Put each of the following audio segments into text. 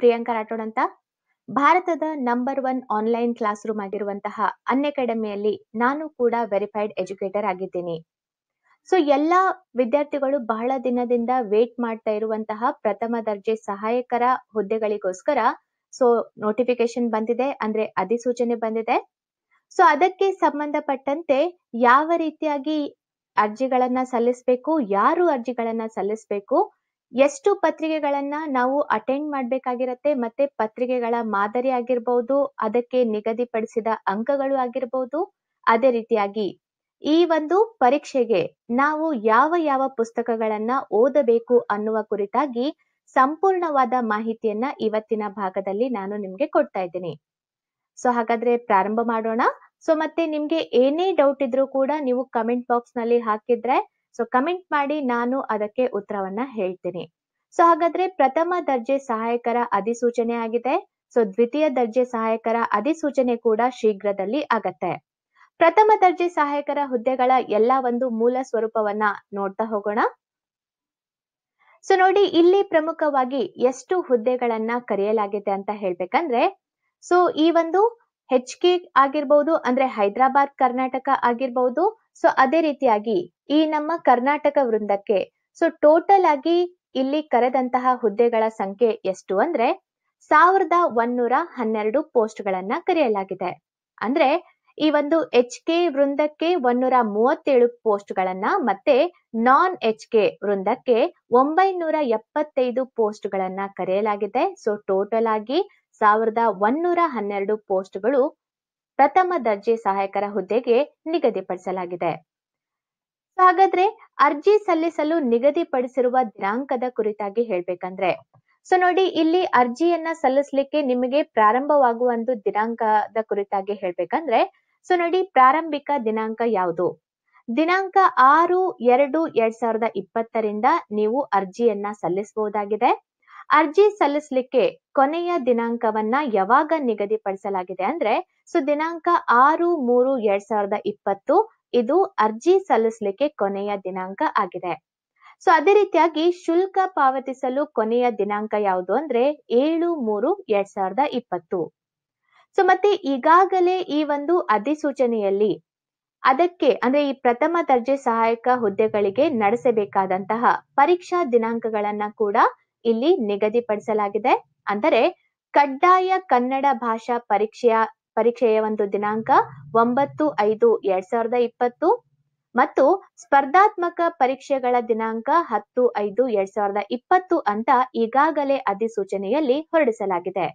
ಪ್ರಿಯಾಂಕಾ ರಾಠೋಡ್ ಅಂತ ಭಾರತದ number one online classroom ಆಗಿರುವಂತಹ ಅನ್ ಅಕಾಡೆಮಿಯಲ್ಲಿ ನಾನು ಕೂಡ ವೆರಿಫೈಡ್ ಎಜುಕೇಟರ್ ಆಗಿದ್ದೀನಿ ಸೊ ಎಲ್ಲ ವಿದ್ಯಾರ್ಥಿಗಳು ಬಹಳ ದಿನದಿಂದ ವೇಟ್ ಮಾಡ್ತಾ ಇರುವಂತಹ ಪ್ರಥಮ ದರ್ಜೆ ಸಹಾಯಕರ ಹುದ್ದೆಗಳಿಗೋಸ್ಕರ ಸೊ ನೋಟಿಫಿಕೇಶನ್ ಬಂದಿದೆ ಅಂದ್ರೆ ಅಧಿಸೂಚನೆ ಬಂದಿದೆ ಸೊ ಅದಕ್ಕೆ ಸಂಬಂಧಪಟ್ಟಂತೆ ಯಾವ ರೀತಿಯಾಗಿ ಅರ್ಜಿಗಳನ್ನ ಸಲ್ಲಿಸಬೇಕು ಯಾರು ಅರ್ಜಿಗಳನ್ನ ಸಲ್ಲಿಸಬೇಕು ಎಷ್ಟು ಪತ್ರಿಕೆಗಳನ್ನ ನಾವು ಅಟೆಂಡ್ ಮಾಡ್ಬೇಕಾಗಿರತ್ತೆ ಮತ್ತೆ ಪತ್ರಿಕೆಗಳ ಮಾದರಿ ಆಗಿರ್ಬಹುದು ಅದಕ್ಕೆ ನಿಗದಿಪಡಿಸಿದ ಅಂಕಗಳು ಆಗಿರ್ಬಹುದು ಅದೇ ರೀತಿಯಾಗಿ ಈ ಒಂದು ಪರೀಕ್ಷೆಗೆ ನಾವು ಯಾವ ಯಾವ ಪುಸ್ತಕಗಳನ್ನ ಓದಬೇಕು ಅನ್ನುವ ಕುರಿತಾಗಿ ಸಂಪೂರ್ಣವಾದ ಮಾಹಿತಿಯನ್ನ ಇವತ್ತಿನ ಭಾಗದಲ್ಲಿ ನಾನು ನಿಮ್ಗೆ ಕೊಡ್ತಾ ಇದ್ದೀನಿ ಸೊ ಹಾಗಾದ್ರೆ ಪ್ರಾರಂಭ ಮಾಡೋಣ ಸೊ ಮತ್ತೆ ನಿಮ್ಗೆ ಏನೇ ಡೌಟ್ ಇದ್ರೂ ಕೂಡ ನೀವು ಕಮೆಂಟ್ ಬಾಕ್ಸ್ ನಲ್ಲಿ ಹಾಕಿದ್ರೆ ಸೊ ಕಮೆಂಟ್ ಮಾಡಿ ನಾನು ಅದಕ್ಕೆ ಉತ್ತರವನ್ನ ಹೇಳ್ತೀನಿ ಸೊ ಹಾಗಾದ್ರೆ ಪ್ರಥಮ ದರ್ಜೆ ಸಹಾಯಕರ ಅಧಿಸೂಚನೆ ಆಗಿದೆ ಸೊ ದ್ವಿತೀಯ ದರ್ಜೆ ಸಹಾಯಕರ ಅಧಿಸೂಚನೆ ಕೂಡ ಶೀಘ್ರದಲ್ಲಿ ಆಗತ್ತೆ ಪ್ರಥಮ ದರ್ಜೆ ಸಹಾಯಕರ ಹುದ್ದೆಗಳ ಎಲ್ಲ ಒಂದು ಮೂಲ ಸ್ವರೂಪವನ್ನ ನೋಡ್ತಾ ಹೋಗೋಣ ಸೊ ನೋಡಿ ಇಲ್ಲಿ ಪ್ರಮುಖವಾಗಿ ಎಷ್ಟು ಹುದ್ದೆಗಳನ್ನ ಕರೆಯಲಾಗಿದೆ ಅಂತ ಹೇಳ್ಬೇಕಂದ್ರೆ ಸೊ ಈ ಒಂದು ಹೆಚ್ ಕೆ ಆಗಿರ್ಬಹುದು ಅಂದ್ರೆ ಹೈದರಾಬಾದ್ ಕರ್ನಾಟಕ ಆಗಿರ್ಬಹುದು ಸೊ ಅದೇ ರೀತಿಯಾಗಿ ಈ ನಮ್ಮ ಕರ್ನಾಟಕ ವೃಂದಕ್ಕೆ ಸೊ ಟೋಟಲ್ ಆಗಿ ಇಲ್ಲಿ ಕರೆದಂತಹ ಹುದ್ದೆಗಳ ಸಂಖ್ಯೆ ಎಷ್ಟು ಅಂದ್ರೆ ಸಾವಿರದ ಒನ್ನೂರ ಹನ್ನೆರಡು ಪೋಸ್ಟ್ ಗಳನ್ನ ಕರೆಯಲಾಗಿದೆ ಅಂದ್ರೆ ಈ ಒಂದು ಎಚ್ ಕೆ ವೃಂದಕ್ಕೆ ಒನ್ನೂರ ಮೂವತ್ತೇಳು ಪೋಸ್ಟ್ ಗಳನ್ನ ಮತ್ತೆ ನಾನ್ ಎಚ್ ಕೆ ವೃಂದಕ್ಕೆ ಒಂಬೈನೂರ ಎಪ್ಪತ್ತೈದು ಪೋಸ್ಟ್ ಗಳನ್ನ ಕರೆಯಲಾಗಿದೆ ಸೊ ಟೋಟಲ್ ಆಗಿ ಸಾವಿರದ ಒನ್ನೂರ ಹನ್ನೆರಡು ಪೋಸ್ಟ್ಗಳು ಪ್ರಥಮ ದರ್ಜೆ ಸಹಾಯಕರ ಹುದ್ದೆಗೆ ನಿಗದಿಪಡಿಸಲಾಗಿದೆ ಸೊ ಹಾಗಾದ್ರೆ ಅರ್ಜಿ ಸಲ್ಲಿಸಲು ನಿಗದಿಪಡಿಸಿರುವ ದಿನಾಂಕದ ಕುರಿತಾಗಿ ಹೇಳ್ಬೇಕಂದ್ರೆ ಸೊ ನೋಡಿ ಇಲ್ಲಿ ಅರ್ಜಿಯನ್ನ ಸಲ್ಲಿಸಲಿಕ್ಕೆ ನಿಮಗೆ ಪ್ರಾರಂಭವಾಗುವ ಒಂದು ದಿನಾಂಕದ ಕುರಿತಾಗಿ ಹೇಳ್ಬೇಕಂದ್ರೆ ಸೊ ನೋಡಿ ಪ್ರಾರಂಭಿಕ ದಿನಾಂಕ ಯಾವುದು ದಿನಾಂಕ ಆರು ಎರಡು ಎರಡ್ ಸಾವಿರದ ಇಪ್ಪತ್ತರಿಂದ ನೀವು ಅರ್ಜಿಯನ್ನ ಸಲ್ಲಿಸಬಹುದಾಗಿದೆ ಅರ್ಜಿ ಸಲ್ಲಿಸಲಿಕ್ಕೆ ಕೊನೆಯ ದಿನಾಂಕವನ್ನ ಯಾವಾಗ ನಿಗದಿಪಡಿಸಲಾಗಿದೆ ಅಂದ್ರೆ ಸೊ ದಿನಾಂಕ ಆರು ಮೂರು ಎರಡ್ ಸಾವಿರದ ಇಪ್ಪತ್ತು ಇದು ಅರ್ಜಿ ಸಲ್ಲಿಸಲಿಕ್ಕೆ ಕೊನೆಯ ದಿನಾಂಕ ಆಗಿದೆ ಸೊ ಅದೇ ರೀತಿಯಾಗಿ ಶುಲ್ಕ ಪಾವತಿಸಲು ಕೊನೆಯ ದಿನಾಂಕ ಯಾವುದು ಅಂದ್ರೆ ಏಳು ಮೂರು ಎರಡ್ ಸಾವಿರದ ಇಪ್ಪತ್ತು ಸೊ ಮತ್ತೆ ಈಗಾಗಲೇ ಈ ಒಂದು ಅಧಿಸೂಚನೆಯಲ್ಲಿ ಅದಕ್ಕೆ ಅಂದ್ರೆ ಈ ಪ್ರಥಮ ದರ್ಜೆ ಸಹಾಯಕ ಹುದ್ದೆಗಳಿಗೆ ನಡೆಸಬೇಕಾದಂತಹ ಪರೀಕ್ಷಾ ದಿನಾಂಕಗಳನ್ನ ಕೂಡ ಇಲ್ಲಿ ನಿಗದಿಪಡಿಸಲಾಗಿದೆ ಅಂದರೆ ಕಡ್ಡಾಯ ಕನ್ನಡ ಭಾಷಾ ಪರೀಕ್ಷೆಯ ಪರೀಕ್ಷೆಯ ಒಂದು ದಿನಾಂಕ ಒಂಬತ್ತು ಐದು ಎರಡ್ ಸಾವಿರದ ಇಪ್ಪತ್ತು ಮತ್ತು ಸ್ಪರ್ಧಾತ್ಮಕ ಪರೀಕ್ಷೆಗಳ ದಿನಾಂಕ ಹತ್ತು ಐದು ಎರಡ್ ಸಾವಿರದ ಇಪ್ಪತ್ತು ಅಂತ ಈಗಾಗಲೇ ಅಧಿಸೂಚನೆಯಲ್ಲಿ ಹೊರಡಿಸಲಾಗಿದೆ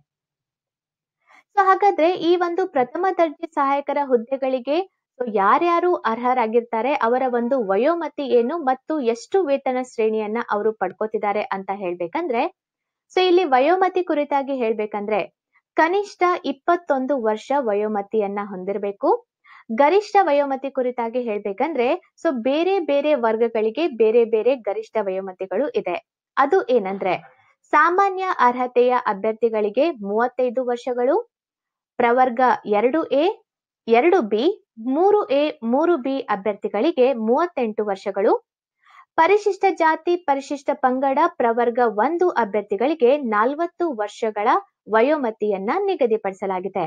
ಸೊ ಹಾಗಾದ್ರೆ ಈ ಒಂದು ಪ್ರಥಮ ದರ್ಜೆ ಸಹಾಯಕರ ಹುದ್ದೆಗಳಿಗೆ ಯಾರ್ಯಾರು ಅರ್ಹರಾಗಿರ್ತಾರೆ ಅವರ ಒಂದು ವಯೋಮತಿ ಏನು ಮತ್ತು ಎಷ್ಟು ವೇತನ ಶ್ರೇಣಿಯನ್ನ ಅವರು ಪಡ್ಕೋತಿದ್ದಾರೆ ಅಂತ ಹೇಳ್ಬೇಕಂದ್ರೆ ಸೊ ಇಲ್ಲಿ ವಯೋಮತಿ ಕುರಿತಾಗಿ ಹೇಳ್ಬೇಕಂದ್ರೆ ಕನಿಷ್ಠ ಇಪ್ಪತ್ತೊಂದು ವರ್ಷ ವಯೋಮತಿಯನ್ನ ಹೊಂದಿರಬೇಕು ಗರಿಷ್ಠ ವಯೋಮತಿ ಕುರಿತಾಗಿ ಹೇಳ್ಬೇಕಂದ್ರೆ ಸೊ ಬೇರೆ ಬೇರೆ ವರ್ಗಗಳಿಗೆ ಬೇರೆ ಬೇರೆ ಗರಿಷ್ಠ ವಯೋಮತಿಗಳು ಇದೆ ಅದು ಏನಂದ್ರೆ ಸಾಮಾನ್ಯ ಅರ್ಹತೆಯ ಅಭ್ಯರ್ಥಿಗಳಿಗೆ ಮೂವತ್ತೈದು ವರ್ಷಗಳು ಪ್ರವರ್ಗ ಎರಡು ಎ ಎರಡು ಬಿ ಮೂರು ಎ ಮೂರು ಬಿ ಅಭ್ಯರ್ಥಿಗಳಿಗೆ ಮೂವತ್ತೆಂಟು ವರ್ಷಗಳು ಪರಿಶಿಷ್ಟ ಜಾತಿ ಪರಿಶಿಷ್ಟ ಪಂಗಡ ಪ್ರವರ್ಗ ಒಂದು ಅಭ್ಯರ್ಥಿಗಳಿಗೆ ನಾಲ್ವತ್ತು ವರ್ಷಗಳ ವಯೋಮತಿಯನ್ನ ನಿಗದಿಪಡಿಸಲಾಗಿದೆ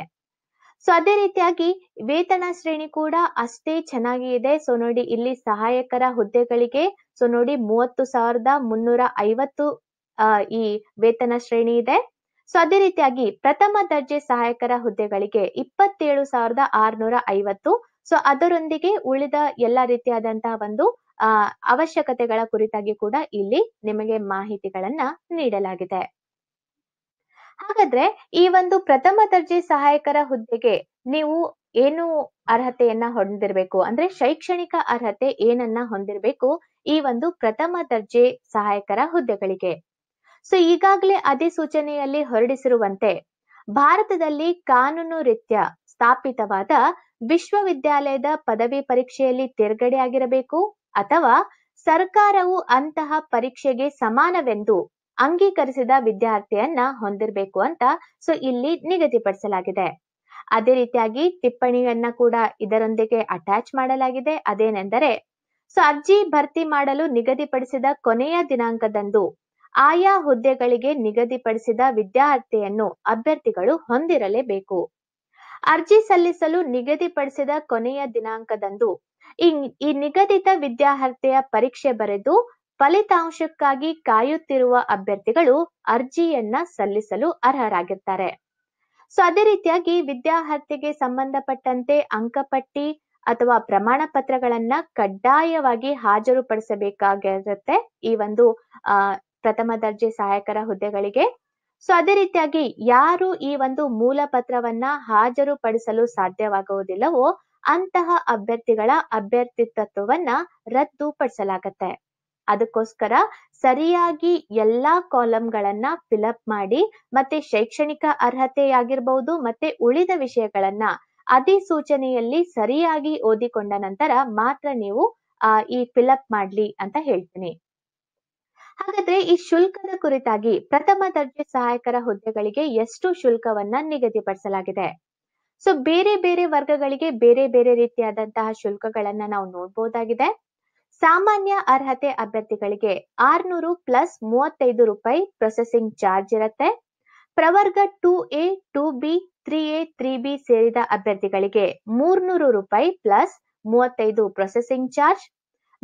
ಸೊ ಅದೇ ರೀತಿಯಾಗಿ ವೇತನ ಶ್ರೇಣಿ ಕೂಡ ಅಷ್ಟೇ ಚೆನ್ನಾಗಿ ಇದೆ ಸೊ ನೋಡಿ ಇಲ್ಲಿ ಸಹಾಯಕರ ಹುದ್ದೆಗಳಿಗೆ ಸೊ ನೋಡಿ ಮೂವತ್ತು ಸಾವಿರದ ಮುನ್ನೂರ ಐವತ್ತು ಈ ವೇತನ ಶ್ರೇಣಿ ಇದೆ ಸೊ ಅದೇ ರೀತಿಯಾಗಿ ಪ್ರಥಮ ದರ್ಜೆ ಸಹಾಯಕರ ಹುದ್ದೆಗಳಿಗೆ ಇಪ್ಪತ್ತೇಳು ಸಾವಿರದ ಆರ್ನೂರ ಐವತ್ತು ಸೊ ಅದರೊಂದಿಗೆ ಉಳಿದ ಎಲ್ಲ ರೀತಿಯಾದಂತಹ ಒಂದು ಅವಶ್ಯಕತೆಗಳ ಕುರಿತಾಗಿ ಕೂಡ ಇಲ್ಲಿ ನಿಮಗೆ ಮಾಹಿತಿಗಳನ್ನ ನೀಡಲಾಗಿದೆ ಹಾಗಾದ್ರೆ ಈ ಒಂದು ಪ್ರಥಮ ದರ್ಜೆ ಸಹಾಯಕರ ಹುದ್ದೆಗೆ ನೀವು ಏನು ಅರ್ಹತೆಯನ್ನ ಹೊಂದಿರಬೇಕು ಅಂದ್ರೆ ಶೈಕ್ಷಣಿಕ ಅರ್ಹತೆ ಏನನ್ನ ಹೊಂದಿರಬೇಕು ಈ ಒಂದು ಪ್ರಥಮ ದರ್ಜೆ ಸಹಾಯಕರ ಹುದ್ದೆಗಳಿಗೆ ಸೊ ಈಗಾಗಲೇ ಅಧಿಸೂಚನೆಯಲ್ಲಿ ಹೊರಡಿಸಿರುವಂತೆ ಭಾರತದಲ್ಲಿ ಕಾನೂನು ರೀತ್ಯ ಸ್ಥಾಪಿತವಾದ ವಿಶ್ವವಿದ್ಯಾಲಯದ ಪದವಿ ಪರೀಕ್ಷೆಯಲ್ಲಿ ತೇರ್ಗಡೆ ಆಗಿರಬೇಕು ಅಥವಾ ಸರ್ಕಾರವು ಅಂತಹ ಪರೀಕ್ಷೆಗೆ ಸಮಾನವೆಂದು ಅಂಗೀಕರಿಸಿದ ವಿದ್ಯಾರ್ಥಿಯನ್ನ ಹೊಂದಿರಬೇಕು ಅಂತ ಸೊ ಇಲ್ಲಿ ನಿಗದಿಪಡಿಸಲಾಗಿದೆ ಅದೇ ರೀತಿಯಾಗಿ ಟಿಪ್ಪಣಿಯನ್ನ ಕೂಡ ಇದರೊಂದಿಗೆ ಅಟ್ಯಾಚ್ ಮಾಡಲಾಗಿದೆ ಅದೇನೆಂದರೆ ಸೊ ಅರ್ಜಿ ಭರ್ತಿ ಮಾಡಲು ನಿಗದಿಪಡಿಸಿದ ಕೊನೆಯ ದಿನಾಂಕದಂದು ಆಯಾ ಹುದ್ದೆಗಳಿಗೆ ನಿಗದಿಪಡಿಸಿದ ವಿದ್ಯಾರ್ಥಿಯನ್ನು ಅಭ್ಯರ್ಥಿಗಳು ಹೊಂದಿರಲೇಬೇಕು ಅರ್ಜಿ ಸಲ್ಲಿಸಲು ನಿಗದಿಪಡಿಸಿದ ಕೊನೆಯ ದಿನಾಂಕದಂದು ಈ ಈ ನಿಗದಿತ ವಿದ್ಯಾರ್ಹತೆಯ ಪರೀಕ್ಷೆ ಬರೆದು ಫಲಿತಾಂಶಕ್ಕಾಗಿ ಕಾಯುತ್ತಿರುವ ಅಭ್ಯರ್ಥಿಗಳು ಅರ್ಜಿಯನ್ನ ಸಲ್ಲಿಸಲು ಅರ್ಹರಾಗಿರ್ತಾರೆ ಸೊ ಅದೇ ರೀತಿಯಾಗಿ ವಿದ್ಯಾರ್ಹತೆಗೆ ಸಂಬಂಧಪಟ್ಟಂತೆ ಅಂಕಪಟ್ಟಿ ಅಥವಾ ಪ್ರಮಾಣ ಪತ್ರಗಳನ್ನ ಕಡ್ಡಾಯವಾಗಿ ಹಾಜರುಪಡಿಸಬೇಕಾಗಿರುತ್ತೆ ಈ ಒಂದು ಆ ಪ್ರಥಮ ದರ್ಜೆ ಸಹಾಯಕರ ಹುದ್ದೆಗಳಿಗೆ ಸೊ ಅದೇ ರೀತಿಯಾಗಿ ಯಾರು ಈ ಒಂದು ಮೂಲ ಪತ್ರವನ್ನ ಹಾಜರುಪಡಿಸಲು ಸಾಧ್ಯವಾಗುವುದಿಲ್ಲವೋ ಅಂತಹ ಅಭ್ಯರ್ಥಿಗಳ ಅಭ್ಯರ್ಥಿತ್ವವನ್ನ ರದ್ದುಪಡಿಸಲಾಗತ್ತೆ ಅದಕ್ಕೋಸ್ಕರ ಸರಿಯಾಗಿ ಎಲ್ಲಾ ಕಾಲಂಗಳನ್ನ ಫಿಲಪ್ ಮಾಡಿ ಮತ್ತೆ ಶೈಕ್ಷಣಿಕ ಅರ್ಹತೆಯಾಗಿರ್ಬಹುದು ಮತ್ತೆ ಉಳಿದ ವಿಷಯಗಳನ್ನ ಅಧಿಸೂಚನೆಯಲ್ಲಿ ಸರಿಯಾಗಿ ಓದಿಕೊಂಡ ನಂತರ ಮಾತ್ರ ನೀವು ಆ ಈ ಫಿಲಪ್ ಮಾಡ್ಲಿ ಅಂತ ಹೇಳ್ತೀನಿ ಹಾಗಾದ್ರೆ ಈ ಶುಲ್ಕದ ಕುರಿತಾಗಿ ಪ್ರಥಮ ದರ್ಜೆ ಸಹಾಯಕರ ಹುದ್ದೆಗಳಿಗೆ ಎಷ್ಟು ಶುಲ್ಕವನ್ನ ನಿಗದಿಪಡಿಸಲಾಗಿದೆ ಸೊ ಬೇರೆ ಬೇರೆ ವರ್ಗಗಳಿಗೆ ಬೇರೆ ಬೇರೆ ರೀತಿಯಾದಂತಹ ಶುಲ್ಕಗಳನ್ನ ನಾವು ನೋಡ್ಬೋದಾಗಿದೆ ಸಾಮಾನ್ಯ ಅರ್ಹತೆ ಅಭ್ಯರ್ಥಿಗಳಿಗೆ ಆರ್ನೂರು ಪ್ಲಸ್ ಮೂವತ್ತೈದು ರೂಪಾಯಿ ಪ್ರೊಸೆಸಿಂಗ್ ಚಾರ್ಜ್ ಇರುತ್ತೆ ಪ್ರವರ್ಗ two A two B three A three B ಸೇರಿದ ಅಭ್ಯರ್ಥಿಗಳಿಗೆ ಮೂರ್ನೂರು ರೂಪಾಯಿ ಪ್ಲಸ್ ಮೂವತ್ತೈದು ಪ್ರೊಸೆಸಿಂಗ್ ಚಾರ್ಜ್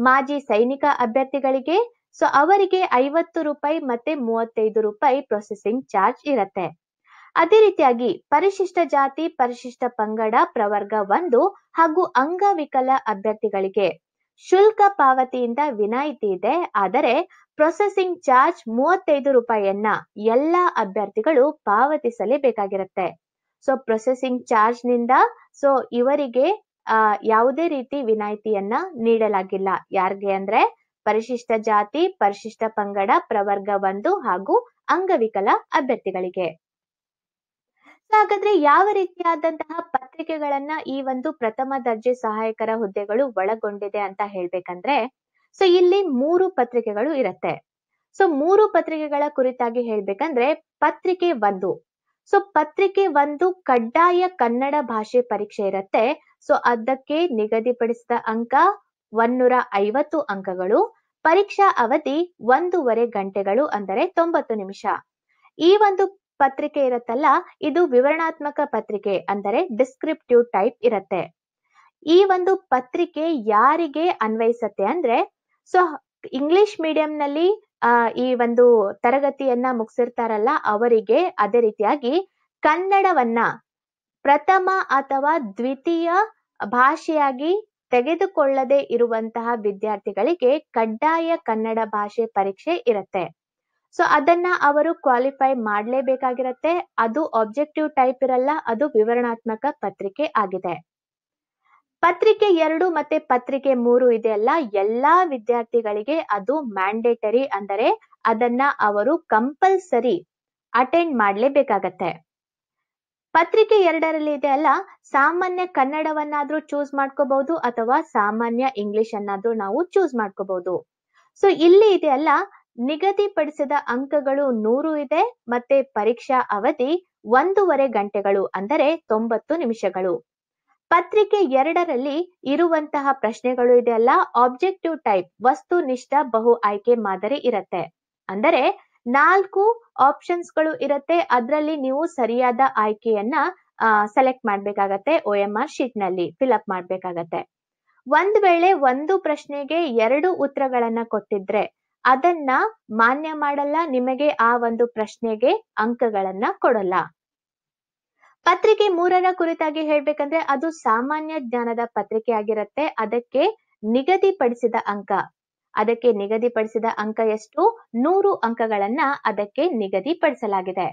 ಮಾಜಿ ಸೈನಿಕ ಅಭ್ಯರ್ಥಿಗಳಿಗೆ ಸೊ ಅವರಿಗೆ ಐವತ್ತು ರೂಪಾಯಿ ಮತ್ತೆ ಮೂವತ್ತೈದು ರೂಪಾಯಿ ಪ್ರೊಸೆಸಿಂಗ್ ಚಾರ್ಜ್ ಇರುತ್ತೆ ಅದೇ ರೀತಿಯಾಗಿ ಪರಿಶಿಷ್ಟ ಜಾತಿ ಪರಿಶಿಷ್ಟ ಪಂಗಡ ಪ್ರವರ್ಗ ಒಂದು ಹಾಗೂ ಅಂಗವಿಕಲ ಅಭ್ಯರ್ಥಿಗಳಿಗೆ ಶುಲ್ಕ ಪಾವತಿಯಿಂದ ವಿನಾಯಿತಿ ಇದೆ ಆದರೆ ಪ್ರೊಸೆಸಿಂಗ್ ಚಾರ್ಜ್ ಮೂವತ್ತೈದು ರೂಪಾಯಿಯನ್ನ ಎಲ್ಲಾ ಅಭ್ಯರ್ಥಿಗಳು ಪಾವತಿಸಲೇಬೇಕಾಗಿರುತ್ತೆ ಸೊ ಪ್ರೊಸೆಸಿಂಗ್ ಚಾರ್ಜ್ ನಿಂದ ಸೊ ಇವರಿಗೆ ಯಾವುದೇ ರೀತಿ ವಿನಾಯಿತಿಯನ್ನ ನೀಡಲಾಗಿಲ್ಲ ಯಾರಿಗೆ ಅಂದ್ರೆ ಪರಿಶಿಷ್ಟ ಜಾತಿ ಪರಿಶಿಷ್ಟ ಪಂಗಡ ಪ್ರವರ್ಗ ಒಂದು ಹಾಗೂ ಅಂಗವಿಕಲ ಅಭ್ಯರ್ಥಿಗಳಿಗೆ ಹಾಗಾದ್ರೆ ಯಾವ ರೀತಿಯಾದಂತಹ ಪತ್ರಿಕೆಗಳನ್ನ ಈ ಒಂದು ಪ್ರಥಮ ದರ್ಜೆ ಸಹಾಯಕರ ಹುದ್ದೆಗಳು ಒಳಗೊಂಡಿದೆ ಅಂತ ಹೇಳ್ಬೇಕಂದ್ರೆ ಸೊ ಇಲ್ಲಿ ಮೂರು ಪತ್ರಿಕೆಗಳು ಇರತ್ತೆ ಸೊ ಮೂರು ಪತ್ರಿಕೆಗಳ ಕುರಿತಾಗಿ ಹೇಳ್ಬೇಕಂದ್ರೆ ಪತ್ರಿಕೆ ಒಂದು ಸೊ ಪತ್ರಿಕೆ ಒಂದು ಕಡ್ಡಾಯ ಕನ್ನಡ ಭಾಷೆ ಪರೀಕ್ಷೆ ಇರತ್ತೆ ಸೊ ಅದಕ್ಕೆ ನಿಗದಿಪಡಿಸಿದ ಅಂಕ ಒನ್ನೂರ ಐವತ್ತು ಅಂಕಗಳು ಪರೀಕ್ಷಾ ಅವಧಿ ಒಂದೂವರೆ ಗಂಟೆಗಳು ಅಂದರೆ ತೊಂಬತ್ತು ನಿಮಿಷ ಈ ಒಂದು ಪತ್ರಿಕೆ ಇರತ್ತಲ್ಲ ಇದು ವಿವರಣಾತ್ಮಕ ಪತ್ರಿಕೆ ಅಂದರೆ ಡಿಸ್ಕ್ರಿಪ್ಟಿವ್ ಟೈಪ್ ಇರತ್ತೆ ಈ ಒಂದು ಪತ್ರಿಕೆ ಯಾರಿಗೆ ಅನ್ವಯಿಸತ್ತೆ ಅಂದ್ರೆ ಸೊ ಇಂಗ್ಲಿಷ್ ಮೀಡಿಯಂನಲ್ಲಿ ಈ ಒಂದು ತರಗತಿಯನ್ನ ಮುಗಿಸಿರ್ತಾರಲ್ಲ ಅವರಿಗೆ ಅದೇ ರೀತಿಯಾಗಿ ಕನ್ನಡವನ್ನ ಪ್ರಥಮ ಅಥವಾ ದ್ವಿತೀಯ ಭಾಷೆಯಾಗಿ ತೆಗೆದುಕೊಳ್ಳದೆ ಇರುವಂತಹ ವಿದ್ಯಾರ್ಥಿಗಳಿಗೆ ಕಡ್ಡಾಯ ಕನ್ನಡ ಭಾಷೆ ಪರೀಕ್ಷೆ ಇರತ್ತೆ ಸೊ ಅದನ್ನ ಅವರು ಕ್ವಾಲಿಫೈ ಮಾಡಲೇಬೇಕಾಗಿರತ್ತೆ ಅದು ಆಬ್ಜೆಕ್ಟಿವ್ ಟೈಪ್ ಇರಲ್ಲ ಅದು ವಿವರಣಾತ್ಮಕ ಪತ್ರಿಕೆ ಆಗಿದೆ ಪತ್ರಿಕೆ ಎರಡು ಮತ್ತೆ ಪತ್ರಿಕೆ ಮೂರು ಅಲ್ಲ ಎಲ್ಲಾ ವಿದ್ಯಾರ್ಥಿಗಳಿಗೆ ಅದು ಮ್ಯಾಂಡೇಟರಿ ಅಂದರೆ ಅದನ್ನ ಅವರು ಕಂಪಲ್ಸರಿ ಅಟೆಂಡ್ ಮಾಡಲೇಬೇಕಾಗತ್ತೆ ಪತ್ರಿಕೆ ಎರಡರಲ್ಲಿ ಇದೆ ಅಲ್ಲ ಸಾಮಾನ್ಯ ಕನ್ನಡವನ್ನಾದ್ರೂ ಚೂಸ್ ಮಾಡ್ಕೋಬಹುದು ಅಥವಾ ಸಾಮಾನ್ಯ ಇಂಗ್ಲಿಷ್ ಅನ್ನಾದ್ರೂ ನಾವು ಚೂಸ್ ಮಾಡ್ಕೋಬಹುದು ಸೊ ಇಲ್ಲಿ ಇದೆಯಲ್ಲ ನಿಗದಿಪಡಿಸಿದ ಅಂಕಗಳು ನೂರು ಇದೆ ಮತ್ತೆ ಪರೀಕ್ಷಾ ಅವಧಿ ಒಂದೂವರೆ ಗಂಟೆಗಳು ಅಂದರೆ ತೊಂಬತ್ತು ನಿಮಿಷಗಳು ಪತ್ರಿಕೆ ಎರಡರಲ್ಲಿ ಇರುವಂತಹ ಪ್ರಶ್ನೆಗಳು ಇದೆಯಲ್ಲ ಆಬ್ಜೆಕ್ಟಿವ್ ಟೈಪ್ ವಸ್ತುನಿಷ್ಠ ಬಹು ಆಯ್ಕೆ ಮಾದರಿ ಇರತ್ತೆ ಅಂದರೆ ನಾಲ್ಕು ಆಪ್ಷನ್ಸ್ಗಳು ಇರತ್ತೆ ಅದರಲ್ಲಿ ನೀವು ಸರಿಯಾದ ಆಯ್ಕೆಯನ್ನ ಸೆಲೆಕ್ಟ್ ಮಾಡ್ಬೇಕಾಗತ್ತೆ ಒ ಎಂ ಆರ್ ಶೀಟ್ ನಲ್ಲಿ ಫಿಲ್ಅಪ್ ಮಾಡ್ಬೇಕಾಗತ್ತೆ ಒಂದ್ ವೇಳೆ ಒಂದು ಪ್ರಶ್ನೆಗೆ ಎರಡು ಉತ್ತರಗಳನ್ನ ಕೊಟ್ಟಿದ್ರೆ ಅದನ್ನ ಮಾನ್ಯ ಮಾಡಲ್ಲ ನಿಮಗೆ ಆ ಒಂದು ಪ್ರಶ್ನೆಗೆ ಅಂಕಗಳನ್ನ ಕೊಡಲ್ಲ ಪತ್ರಿಕೆ ಮೂರರ ಕುರಿತಾಗಿ ಹೇಳ್ಬೇಕಂದ್ರೆ ಅದು ಸಾಮಾನ್ಯ ಜ್ಞಾನದ ಪತ್ರಿಕೆ ಆಗಿರುತ್ತೆ ಅದಕ್ಕೆ ನಿಗದಿಪಡಿಸಿದ ಅಂಕ ಅದಕ್ಕೆ ನಿಗದಿಪಡಿಸಿದ ಅಂಕ ಎಷ್ಟು ನೂರು ಅಂಕಗಳನ್ನ ಅದಕ್ಕೆ ನಿಗದಿಪಡಿಸಲಾಗಿದೆ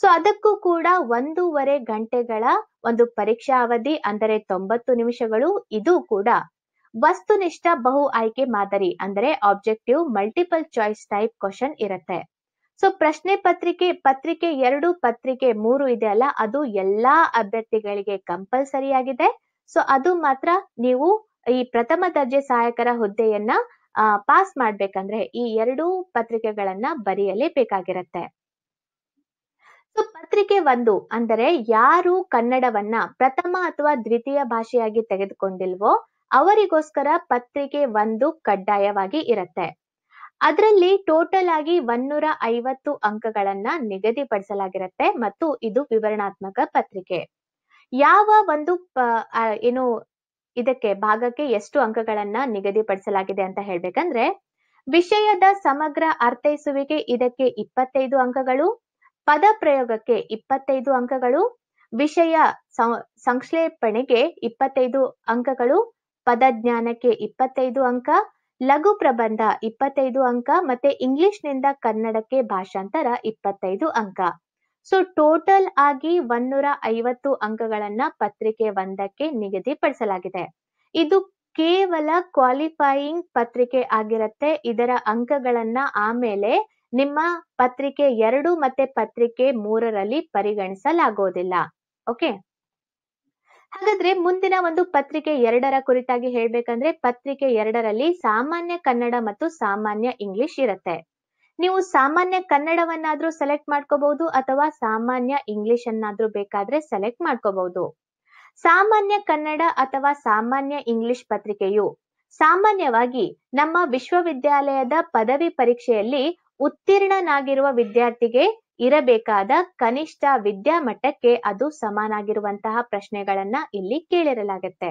ಸೊ ಅದಕ್ಕೂ ಕೂಡ ಒಂದೂವರೆ ಗಂಟೆಗಳ ಒಂದು ಪರೀಕ್ಷಾ ಅವಧಿ ಅಂದರೆ ತೊಂಬತ್ತು ನಿಮಿಷಗಳು ಇದು ಕೂಡ ವಸ್ತುನಿಷ್ಠ ಬಹು ಆಯ್ಕೆ ಮಾದರಿ ಅಂದರೆ objective multiple choice type question ಇರುತ್ತೆ ಸೊ ಪ್ರಶ್ನೆ ಪತ್ರಿಕೆ ಪತ್ರಿಕೆ ಎರಡು ಪತ್ರಿಕೆ ಮೂರು ಇದೆ ಅಲ್ಲ ಅದು ಎಲ್ಲಾ ಅಭ್ಯರ್ಥಿಗಳಿಗೆ ಕಂಪಲ್ಸರಿ ಆಗಿದೆ ಸೊ ಅದು ಮಾತ್ರ ನೀವು ಈ ಪ್ರಥಮ ದರ್ಜೆ ಸಹಾಯಕರ ಹುದ್ದೆಯನ್ನ ಪಾಸ್ ಮಾಡ್ಬೇಕಂದ್ರೆ ಈ ಎರಡು ಪತ್ರಿಕೆಗಳನ್ನ ಬೇಕಾಗಿರತ್ತೆ ಸೊ ಪತ್ರಿಕೆ ಒಂದು ಅಂದರೆ ಯಾರು ಕನ್ನಡವನ್ನ ಪ್ರಥಮ ಅಥವಾ ದ್ವಿತೀಯ ಭಾಷೆಯಾಗಿ ತೆಗೆದುಕೊಂಡಿಲ್ವೋ ಅವರಿಗೋಸ್ಕರ ಪತ್ರಿಕೆ ಒಂದು ಕಡ್ಡಾಯವಾಗಿ ಇರತ್ತೆ ಅದರಲ್ಲಿ ಟೋಟಲ್ ಆಗಿ ಒನ್ನೂರ ಐವತ್ತು ಅಂಕಗಳನ್ನ ನಿಗದಿಪಡಿಸಲಾಗಿರುತ್ತೆ ಮತ್ತು ಇದು ವಿವರಣಾತ್ಮಕ ಪತ್ರಿಕೆ ಯಾವ ಒಂದು ಏನು ಇದಕ್ಕೆ ಭಾಗಕ್ಕೆ ಎಷ್ಟು ಅಂಕಗಳನ್ನ ನಿಗದಿಪಡಿಸಲಾಗಿದೆ ಅಂತ ಹೇಳ್ಬೇಕಂದ್ರೆ ವಿಷಯದ ಸಮಗ್ರ ಅರ್ಥೈಸುವಿಕೆ ಇದಕ್ಕೆ ಇಪ್ಪತ್ತೈದು ಅಂಕಗಳು ಪದ ಪ್ರಯೋಗಕ್ಕೆ ಇಪ್ಪತ್ತೈದು ಅಂಕಗಳು ವಿಷಯ ಸಂಕ್ಷೇಪಣೆಗೆ ಇಪ್ಪತ್ತೈದು ಅಂಕಗಳು ಪದಜ್ಞಾನಕ್ಕೆ ಇಪ್ಪತ್ತೈದು ಅಂಕ ಲಘು ಪ್ರಬಂಧ ಇಪ್ಪತ್ತೈದು ಅಂಕ ಮತ್ತೆ ಇಂಗ್ಲಿಷ್ನಿಂದ ಕನ್ನಡಕ್ಕೆ ಭಾಷಾಂತರ ಇಪ್ಪತ್ತೈದು ಅಂಕ ಸೊ ಟೋಟಲ್ ಆಗಿ ಒಂದೂರ ಐವತ್ತು ಅಂಕಗಳನ್ನ ಪತ್ರಿಕೆ ಒಂದಕ್ಕೆ ನಿಗದಿಪಡಿಸಲಾಗಿದೆ ಇದು ಕೇವಲ ಕ್ವಾಲಿಫೈಯಿಂಗ್ ಪತ್ರಿಕೆ ಆಗಿರುತ್ತೆ ಇದರ ಅಂಕಗಳನ್ನ ಆಮೇಲೆ ನಿಮ್ಮ ಪತ್ರಿಕೆ ಎರಡು ಮತ್ತೆ ಪತ್ರಿಕೆ ಮೂರರಲ್ಲಿ ಪರಿಗಣಿಸಲಾಗೋದಿಲ್ಲ ಓಕೆ ಹಾಗಾದ್ರೆ ಮುಂದಿನ ಒಂದು ಪತ್ರಿಕೆ ಎರಡರ ಕುರಿತಾಗಿ ಹೇಳ್ಬೇಕಂದ್ರೆ ಪತ್ರಿಕೆ ಎರಡರಲ್ಲಿ ಸಾಮಾನ್ಯ ಕನ್ನಡ ಮತ್ತು ಸಾಮಾನ್ಯ ಇಂಗ್ಲಿಷ್ ಇರುತ್ತೆ ನೀವು ಸಾಮಾನ್ಯ ಕನ್ನಡವನ್ನಾದ್ರೂ ಸೆಲೆಕ್ಟ್ ಮಾಡ್ಕೋಬಹುದು ಅಥವಾ ಸಾಮಾನ್ಯ ಇಂಗ್ಲಿಷ್ ಅನ್ನಾದ್ರೂ ಬೇಕಾದ್ರೆ ಸೆಲೆಕ್ಟ್ ಮಾಡ್ಕೋಬಹುದು ಸಾಮಾನ್ಯ ಕನ್ನಡ ಅಥವಾ ಸಾಮಾನ್ಯ ಇಂಗ್ಲಿಷ್ ಪತ್ರಿಕೆಯು ಸಾಮಾನ್ಯವಾಗಿ ನಮ್ಮ ವಿಶ್ವವಿದ್ಯಾಲಯದ ಪದವಿ ಪರೀಕ್ಷೆಯಲ್ಲಿ ಉತ್ತೀರ್ಣನಾಗಿರುವ ವಿದ್ಯಾರ್ಥಿಗೆ ಇರಬೇಕಾದ ಕನಿಷ್ಠ ವಿದ್ಯಾಮಟ್ಟಕ್ಕೆ ಅದು ಸಮನಾಗಿರುವಂತಹ ಪ್ರಶ್ನೆಗಳನ್ನ ಇಲ್ಲಿ ಕೇಳಿರಲಾಗತ್ತೆ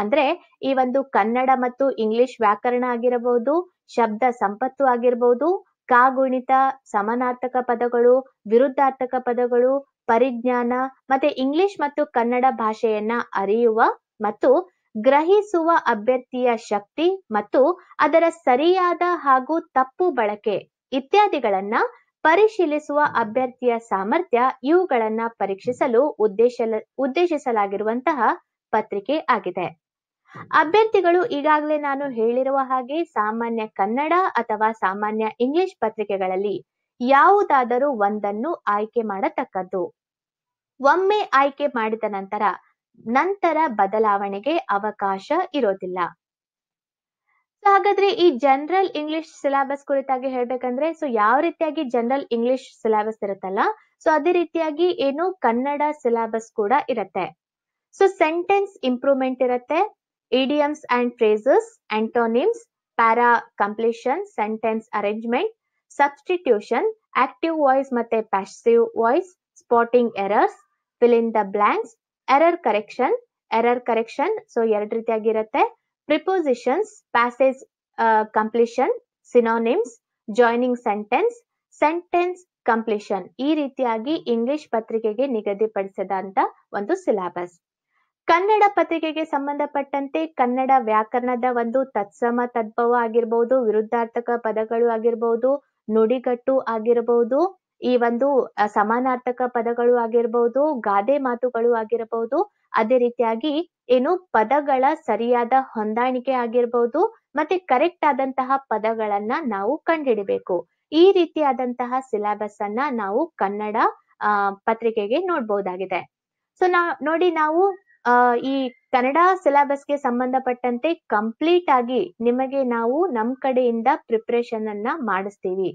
ಅಂದ್ರೆ ಈ ಒಂದು ಕನ್ನಡ ಮತ್ತು ಇಂಗ್ಲಿಷ್ ವ್ಯಾಕರಣ ಆಗಿರಬಹುದು ಶಬ್ದ ಸಂಪತ್ತು ಆಗಿರಬಹುದು ಕಾಗುಣಿತ ಸಮನಾರ್ಥಕ ಪದಗಳು ವಿರುದ್ಧಾರ್ಥಕ ಪದಗಳು ಪರಿಜ್ಞಾನ ಮತ್ತೆ ಇಂಗ್ಲಿಷ್ ಮತ್ತು ಕನ್ನಡ ಭಾಷೆಯನ್ನ ಅರಿಯುವ ಮತ್ತು ಗ್ರಹಿಸುವ ಅಭ್ಯರ್ಥಿಯ ಶಕ್ತಿ ಮತ್ತು ಅದರ ಸರಿಯಾದ ಹಾಗೂ ತಪ್ಪು ಬಳಕೆ ಇತ್ಯಾದಿಗಳನ್ನ ಪರಿಶೀಲಿಸುವ ಅಭ್ಯರ್ಥಿಯ ಸಾಮರ್ಥ್ಯ ಇವುಗಳನ್ನ ಪರೀಕ್ಷಿಸಲು ಉದ್ದೇಶ ಉದ್ದೇಶಿಸಲಾಗಿರುವಂತಹ ಪತ್ರಿಕೆ ಆಗಿದೆ ಅಭ್ಯರ್ಥಿಗಳು ಈಗಾಗಲೇ ನಾನು ಹೇಳಿರುವ ಹಾಗೆ ಸಾಮಾನ್ಯ ಕನ್ನಡ ಅಥವಾ ಸಾಮಾನ್ಯ ಇಂಗ್ಲಿಷ್ ಪತ್ರಿಕೆಗಳಲ್ಲಿ ಯಾವುದಾದರೂ ಒಂದನ್ನು ಆಯ್ಕೆ ಮಾಡತಕ್ಕದ್ದು ಒಮ್ಮೆ ಆಯ್ಕೆ ಮಾಡಿದ ನಂತರ ನಂತರ ಬದಲಾವಣೆಗೆ ಅವಕಾಶ ಇರೋದಿಲ್ಲ ಹಾಗಾದ್ರೆ ಈ ಜನರಲ್ ಇಂಗ್ಲಿಷ್ ಸಿಲೆಬಸ್ ಕುರಿತಾಗಿ ಹೇಳ್ಬೇಕಂದ್ರೆ ಸೊ ಯಾವ ರೀತಿಯಾಗಿ ಜನರಲ್ ಇಂಗ್ಲಿಷ್ ಸಿಲೆಬಸ್ ಇರುತ್ತಲ್ಲ ಸೊ ಅದೇ ರೀತಿಯಾಗಿ ಏನು ಕನ್ನಡ ಸಿಲೆಬಸ್ ಕೂಡ ಇರುತ್ತೆ ಸೊ ಸೆಂಟೆನ್ಸ್ ಇಂಪ್ರೂವ್ಮೆಂಟ್ ಇರುತ್ತೆ idioms and phrases antonyms para completion sentence arrangement substitution active voice ಮತ್ತೆ passive voice spotting errors fill in the blanks error correction error correction so ಎರಡು ರೀತಿಯಾಗಿರುತ್ತೆ Prepositions, passage uh, completion, synonyms joining sentence sentence completion ಈ ರೀತಿಯಾಗಿ English ಪತ್ರಿಕೆಗೆ ನಿಗದಿಪಡಿಸಿದಂತ ಒಂದು syllabus Kannada ಪತ್ರಿಕೆಗೆ ಸಂಬಂಧಪಟ್ಟಂತೆ ಕನ್ನಡ ವ್ಯಾಕರಣದ ಒಂದು ತತ್ಸಮ ತದ್ಭವ ಆಗಿರ್ಬಹುದು ವಿರುದ್ಧಾರ್ಥಕ ಪದಗಳು ಆಗಿರ್ಬಹುದು ನುಡಿಗಟ್ಟು ಆಗಿರಬಹುದು ಈ ಒಂದು ಸಮಾನಾರ್ಥಕ ಪದಗಳು ಆಗಿರಬಹುದು ಗಾದೆ ಮಾತುಗಳು ಆಗಿರಬಹುದು ಅದೇ ರೀತಿಯಾಗಿ ಏನು ಪದಗಳ ಸರಿಯಾದ ಹೊಂದಾಣಿಕೆ ಆಗಿರ್ಬಹುದು ಮತ್ತೆ ಕರೆಕ್ಟ್ ಆದಂತಹ ಪದಗಳನ್ನ ನಾವು ಕಂಡುಹಿಡಿಬೇಕು ಈ ರೀತಿಯಾದಂತಹ ಸಿಲೆಬಸ್ ಅನ್ನ ನಾವು ಕನ್ನಡ ಪತ್ರಿಕೆಗೆ ನೋಡ್ಬಹುದಾಗಿದೆ ಸೊ ನಾ ನೋಡಿ ನಾವು ಈ ಕನ್ನಡ ಸಿಲೆಬಸ್ಗೆ ಸಂಬಂಧಪಟ್ಟಂತೆ ಕಂಪ್ಲೀಟ್ ಆಗಿ ನಿಮಗೆ ನಾವು ನಮ್ ಕಡೆಯಿಂದ ಪ್ರಿಪ್ರೇಷನ್ ಅನ್ನ ಮಾಡಿಸ್ತೀವಿ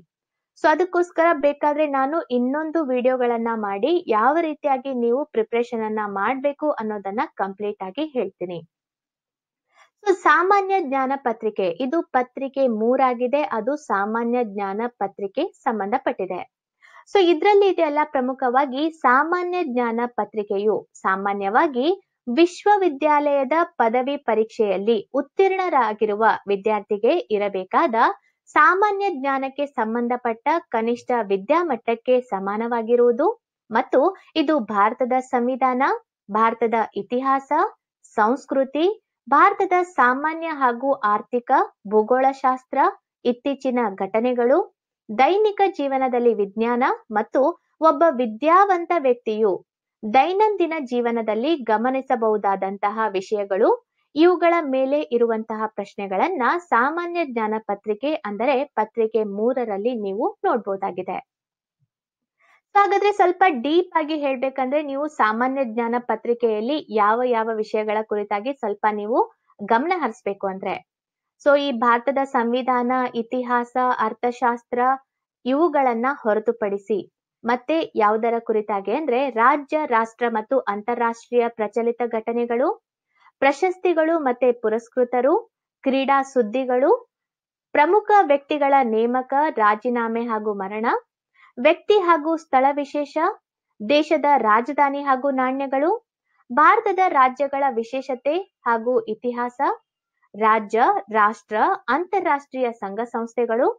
ಸೊ ಅದಕ್ಕೋಸ್ಕರ ಬೇಕಾದ್ರೆ ನಾನು ಇನ್ನೊಂದು ವಿಡಿಯೋಗಳನ್ನ ಮಾಡಿ ಯಾವ ರೀತಿಯಾಗಿ ನೀವು ಪ್ರಿಪ್ರೇಷನ್ ಅನ್ನ ಮಾಡಬೇಕು ಅನ್ನೋದನ್ನ ಕಂಪ್ಲೀಟ್ ಆಗಿ ಹೇಳ್ತೀನಿ ಸೊ ಸಾಮಾನ್ಯ ಜ್ಞಾನ ಪತ್ರಿಕೆ ಇದು ಪತ್ರಿಕೆ ಮೂರಾಗಿದೆ ಅದು ಸಾಮಾನ್ಯ ಜ್ಞಾನ ಪತ್ರಿಕೆ ಸಂಬಂಧಪಟ್ಟಿದೆ ಸೊ ಇದರಲ್ಲಿ ಇದೆಯಲ್ಲ ಪ್ರಮುಖವಾಗಿ ಸಾಮಾನ್ಯ ಜ್ಞಾನ ಪತ್ರಿಕೆಯು ಸಾಮಾನ್ಯವಾಗಿ ವಿಶ್ವವಿದ್ಯಾಲಯದ ಪದವಿ ಪರೀಕ್ಷೆಯಲ್ಲಿ ಉತ್ತೀರ್ಣರಾಗಿರುವ ವಿದ್ಯಾರ್ಥಿಗೆ ಇರಬೇಕಾದ ಸಾಮಾನ್ಯ ಜ್ಞಾನಕ್ಕೆ ಸಂಬಂಧಪಟ್ಟ ಕನಿಷ್ಠ ವಿದ್ಯಾಮಟ್ಟಕ್ಕೆ ಸಮಾನವಾಗಿರುವುದು ಮತ್ತು ಇದು ಭಾರತದ ಸಂವಿಧಾನ ಭಾರತದ ಇತಿಹಾಸ ಸಂಸ್ಕೃತಿ ಭಾರತದ ಸಾಮಾನ್ಯ ಹಾಗೂ ಆರ್ಥಿಕ ಭೂಗೋಳಶಾಸ್ತ್ರ ಇತ್ತೀಚಿನ ಘಟನೆಗಳು ದೈನಿಕ ಜೀವನದಲ್ಲಿ ವಿಜ್ಞಾನ ಮತ್ತು ಒಬ್ಬ ವಿದ್ಯಾವಂತ ವ್ಯಕ್ತಿಯು ದೈನಂದಿನ ಜೀವನದಲ್ಲಿ ಗಮನಿಸಬಹುದಾದಂತಹ ವಿಷಯಗಳು ಇವುಗಳ ಮೇಲೆ ಇರುವಂತಹ ಪ್ರಶ್ನೆಗಳನ್ನ ಸಾಮಾನ್ಯ ಜ್ಞಾನ ಪತ್ರಿಕೆ ಅಂದರೆ ಪತ್ರಿಕೆ ಮೂರರಲ್ಲಿ ನೀವು ನೋಡ್ಬೋದಾಗಿದೆ ಸೊ ಹಾಗಾದ್ರೆ ಸ್ವಲ್ಪ ಡೀಪ್ ಆಗಿ ಹೇಳ್ಬೇಕಂದ್ರೆ ನೀವು ಸಾಮಾನ್ಯ ಜ್ಞಾನ ಪತ್ರಿಕೆಯಲ್ಲಿ ಯಾವ ಯಾವ ವಿಷಯಗಳ ಕುರಿತಾಗಿ ಸ್ವಲ್ಪ ನೀವು ಗಮನ ಹರಿಸ್ಬೇಕು ಅಂದ್ರೆ ಸೊ ಈ ಭಾರತದ ಸಂವಿಧಾನ ಇತಿಹಾಸ ಅರ್ಥಶಾಸ್ತ್ರ ಇವುಗಳನ್ನ ಹೊರತುಪಡಿಸಿ ಮತ್ತೆ ಯಾವುದರ ಕುರಿತಾಗಿ ಅಂದ್ರೆ ರಾಜ್ಯ ರಾಷ್ಟ್ರ ಮತ್ತು ಅಂತಾರಾಷ್ಟ್ರೀಯ ಪ್ರಚಲಿತ ಘಟನೆಗಳು ಪ್ರಶಸ್ತಿಗಳು ಮತ್ತೆ ಪುರಸ್ಕೃತರು ಕ್ರೀಡಾ ಸುದ್ದಿಗಳು ಪ್ರಮುಖ ವ್ಯಕ್ತಿಗಳ ನೇಮಕ ರಾಜೀನಾಮೆ ಹಾಗೂ ಮರಣ ವ್ಯಕ್ತಿ ಹಾಗೂ ಸ್ಥಳ ವಿಶೇಷ ದೇಶದ ರಾಜಧಾನಿ ಹಾಗೂ ನಾಣ್ಯಗಳು ಭಾರತದ ರಾಜ್ಯಗಳ ವಿಶೇಷತೆ ಹಾಗೂ ಇತಿಹಾಸ ರಾಜ್ಯ ರಾಷ್ಟ್ರ ಅಂತಾರಾಷ್ಟ್ರೀಯ ಸಂಘ ಸಂಸ್ಥೆಗಳು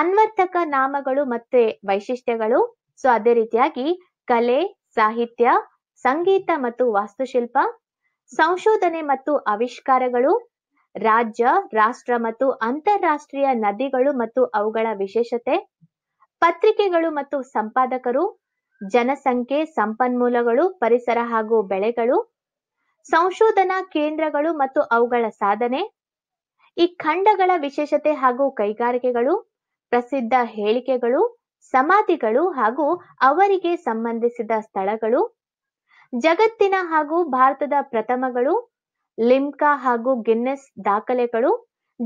ಅನ್ವರ್ಥಕ ನಾಮಗಳು ಮತ್ತೆ ವೈಶಿಷ್ಟ್ಯಗಳು ಸೊ ಅದೇ ರೀತಿಯಾಗಿ ಕಲೆ ಸಾಹಿತ್ಯ ಸಂಗೀತ ಮತ್ತು ವಾಸ್ತುಶಿಲ್ಪ ಸಂಶೋಧನೆ ಮತ್ತು ಆವಿಷ್ಕಾರಗಳು ರಾಜ್ಯ ರಾಷ್ಟ್ರ ಮತ್ತು ಅಂತಾರಾಷ್ಟ್ರೀಯ ನದಿಗಳು ಮತ್ತು ಅವುಗಳ ವಿಶೇಷತೆ ಪತ್ರಿಕೆಗಳು ಮತ್ತು ಸಂಪಾದಕರು ಜನಸಂಖ್ಯೆ ಸಂಪನ್ಮೂಲಗಳು ಪರಿಸರ ಹಾಗೂ ಬೆಳೆಗಳು ಸಂಶೋಧನಾ ಕೇಂದ್ರಗಳು ಮತ್ತು ಅವುಗಳ ಸಾಧನೆ ಈ ಖಂಡಗಳ ವಿಶೇಷತೆ ಹಾಗೂ ಕೈಗಾರಿಕೆಗಳು ಪ್ರಸಿದ್ಧ ಹೇಳಿಕೆಗಳು ಸಮಾಧಿಗಳು ಹಾಗೂ ಅವರಿಗೆ ಸಂಬಂಧಿಸಿದ ಸ್ಥಳಗಳು ಜಗತ್ತಿನ ಹಾಗೂ ಭಾರತದ ಪ್ರಥಮಗಳು ಲಿಮ್ಕಾ ಹಾಗೂ ಗಿನ್ನೆಸ್ ದಾಖಲೆಗಳು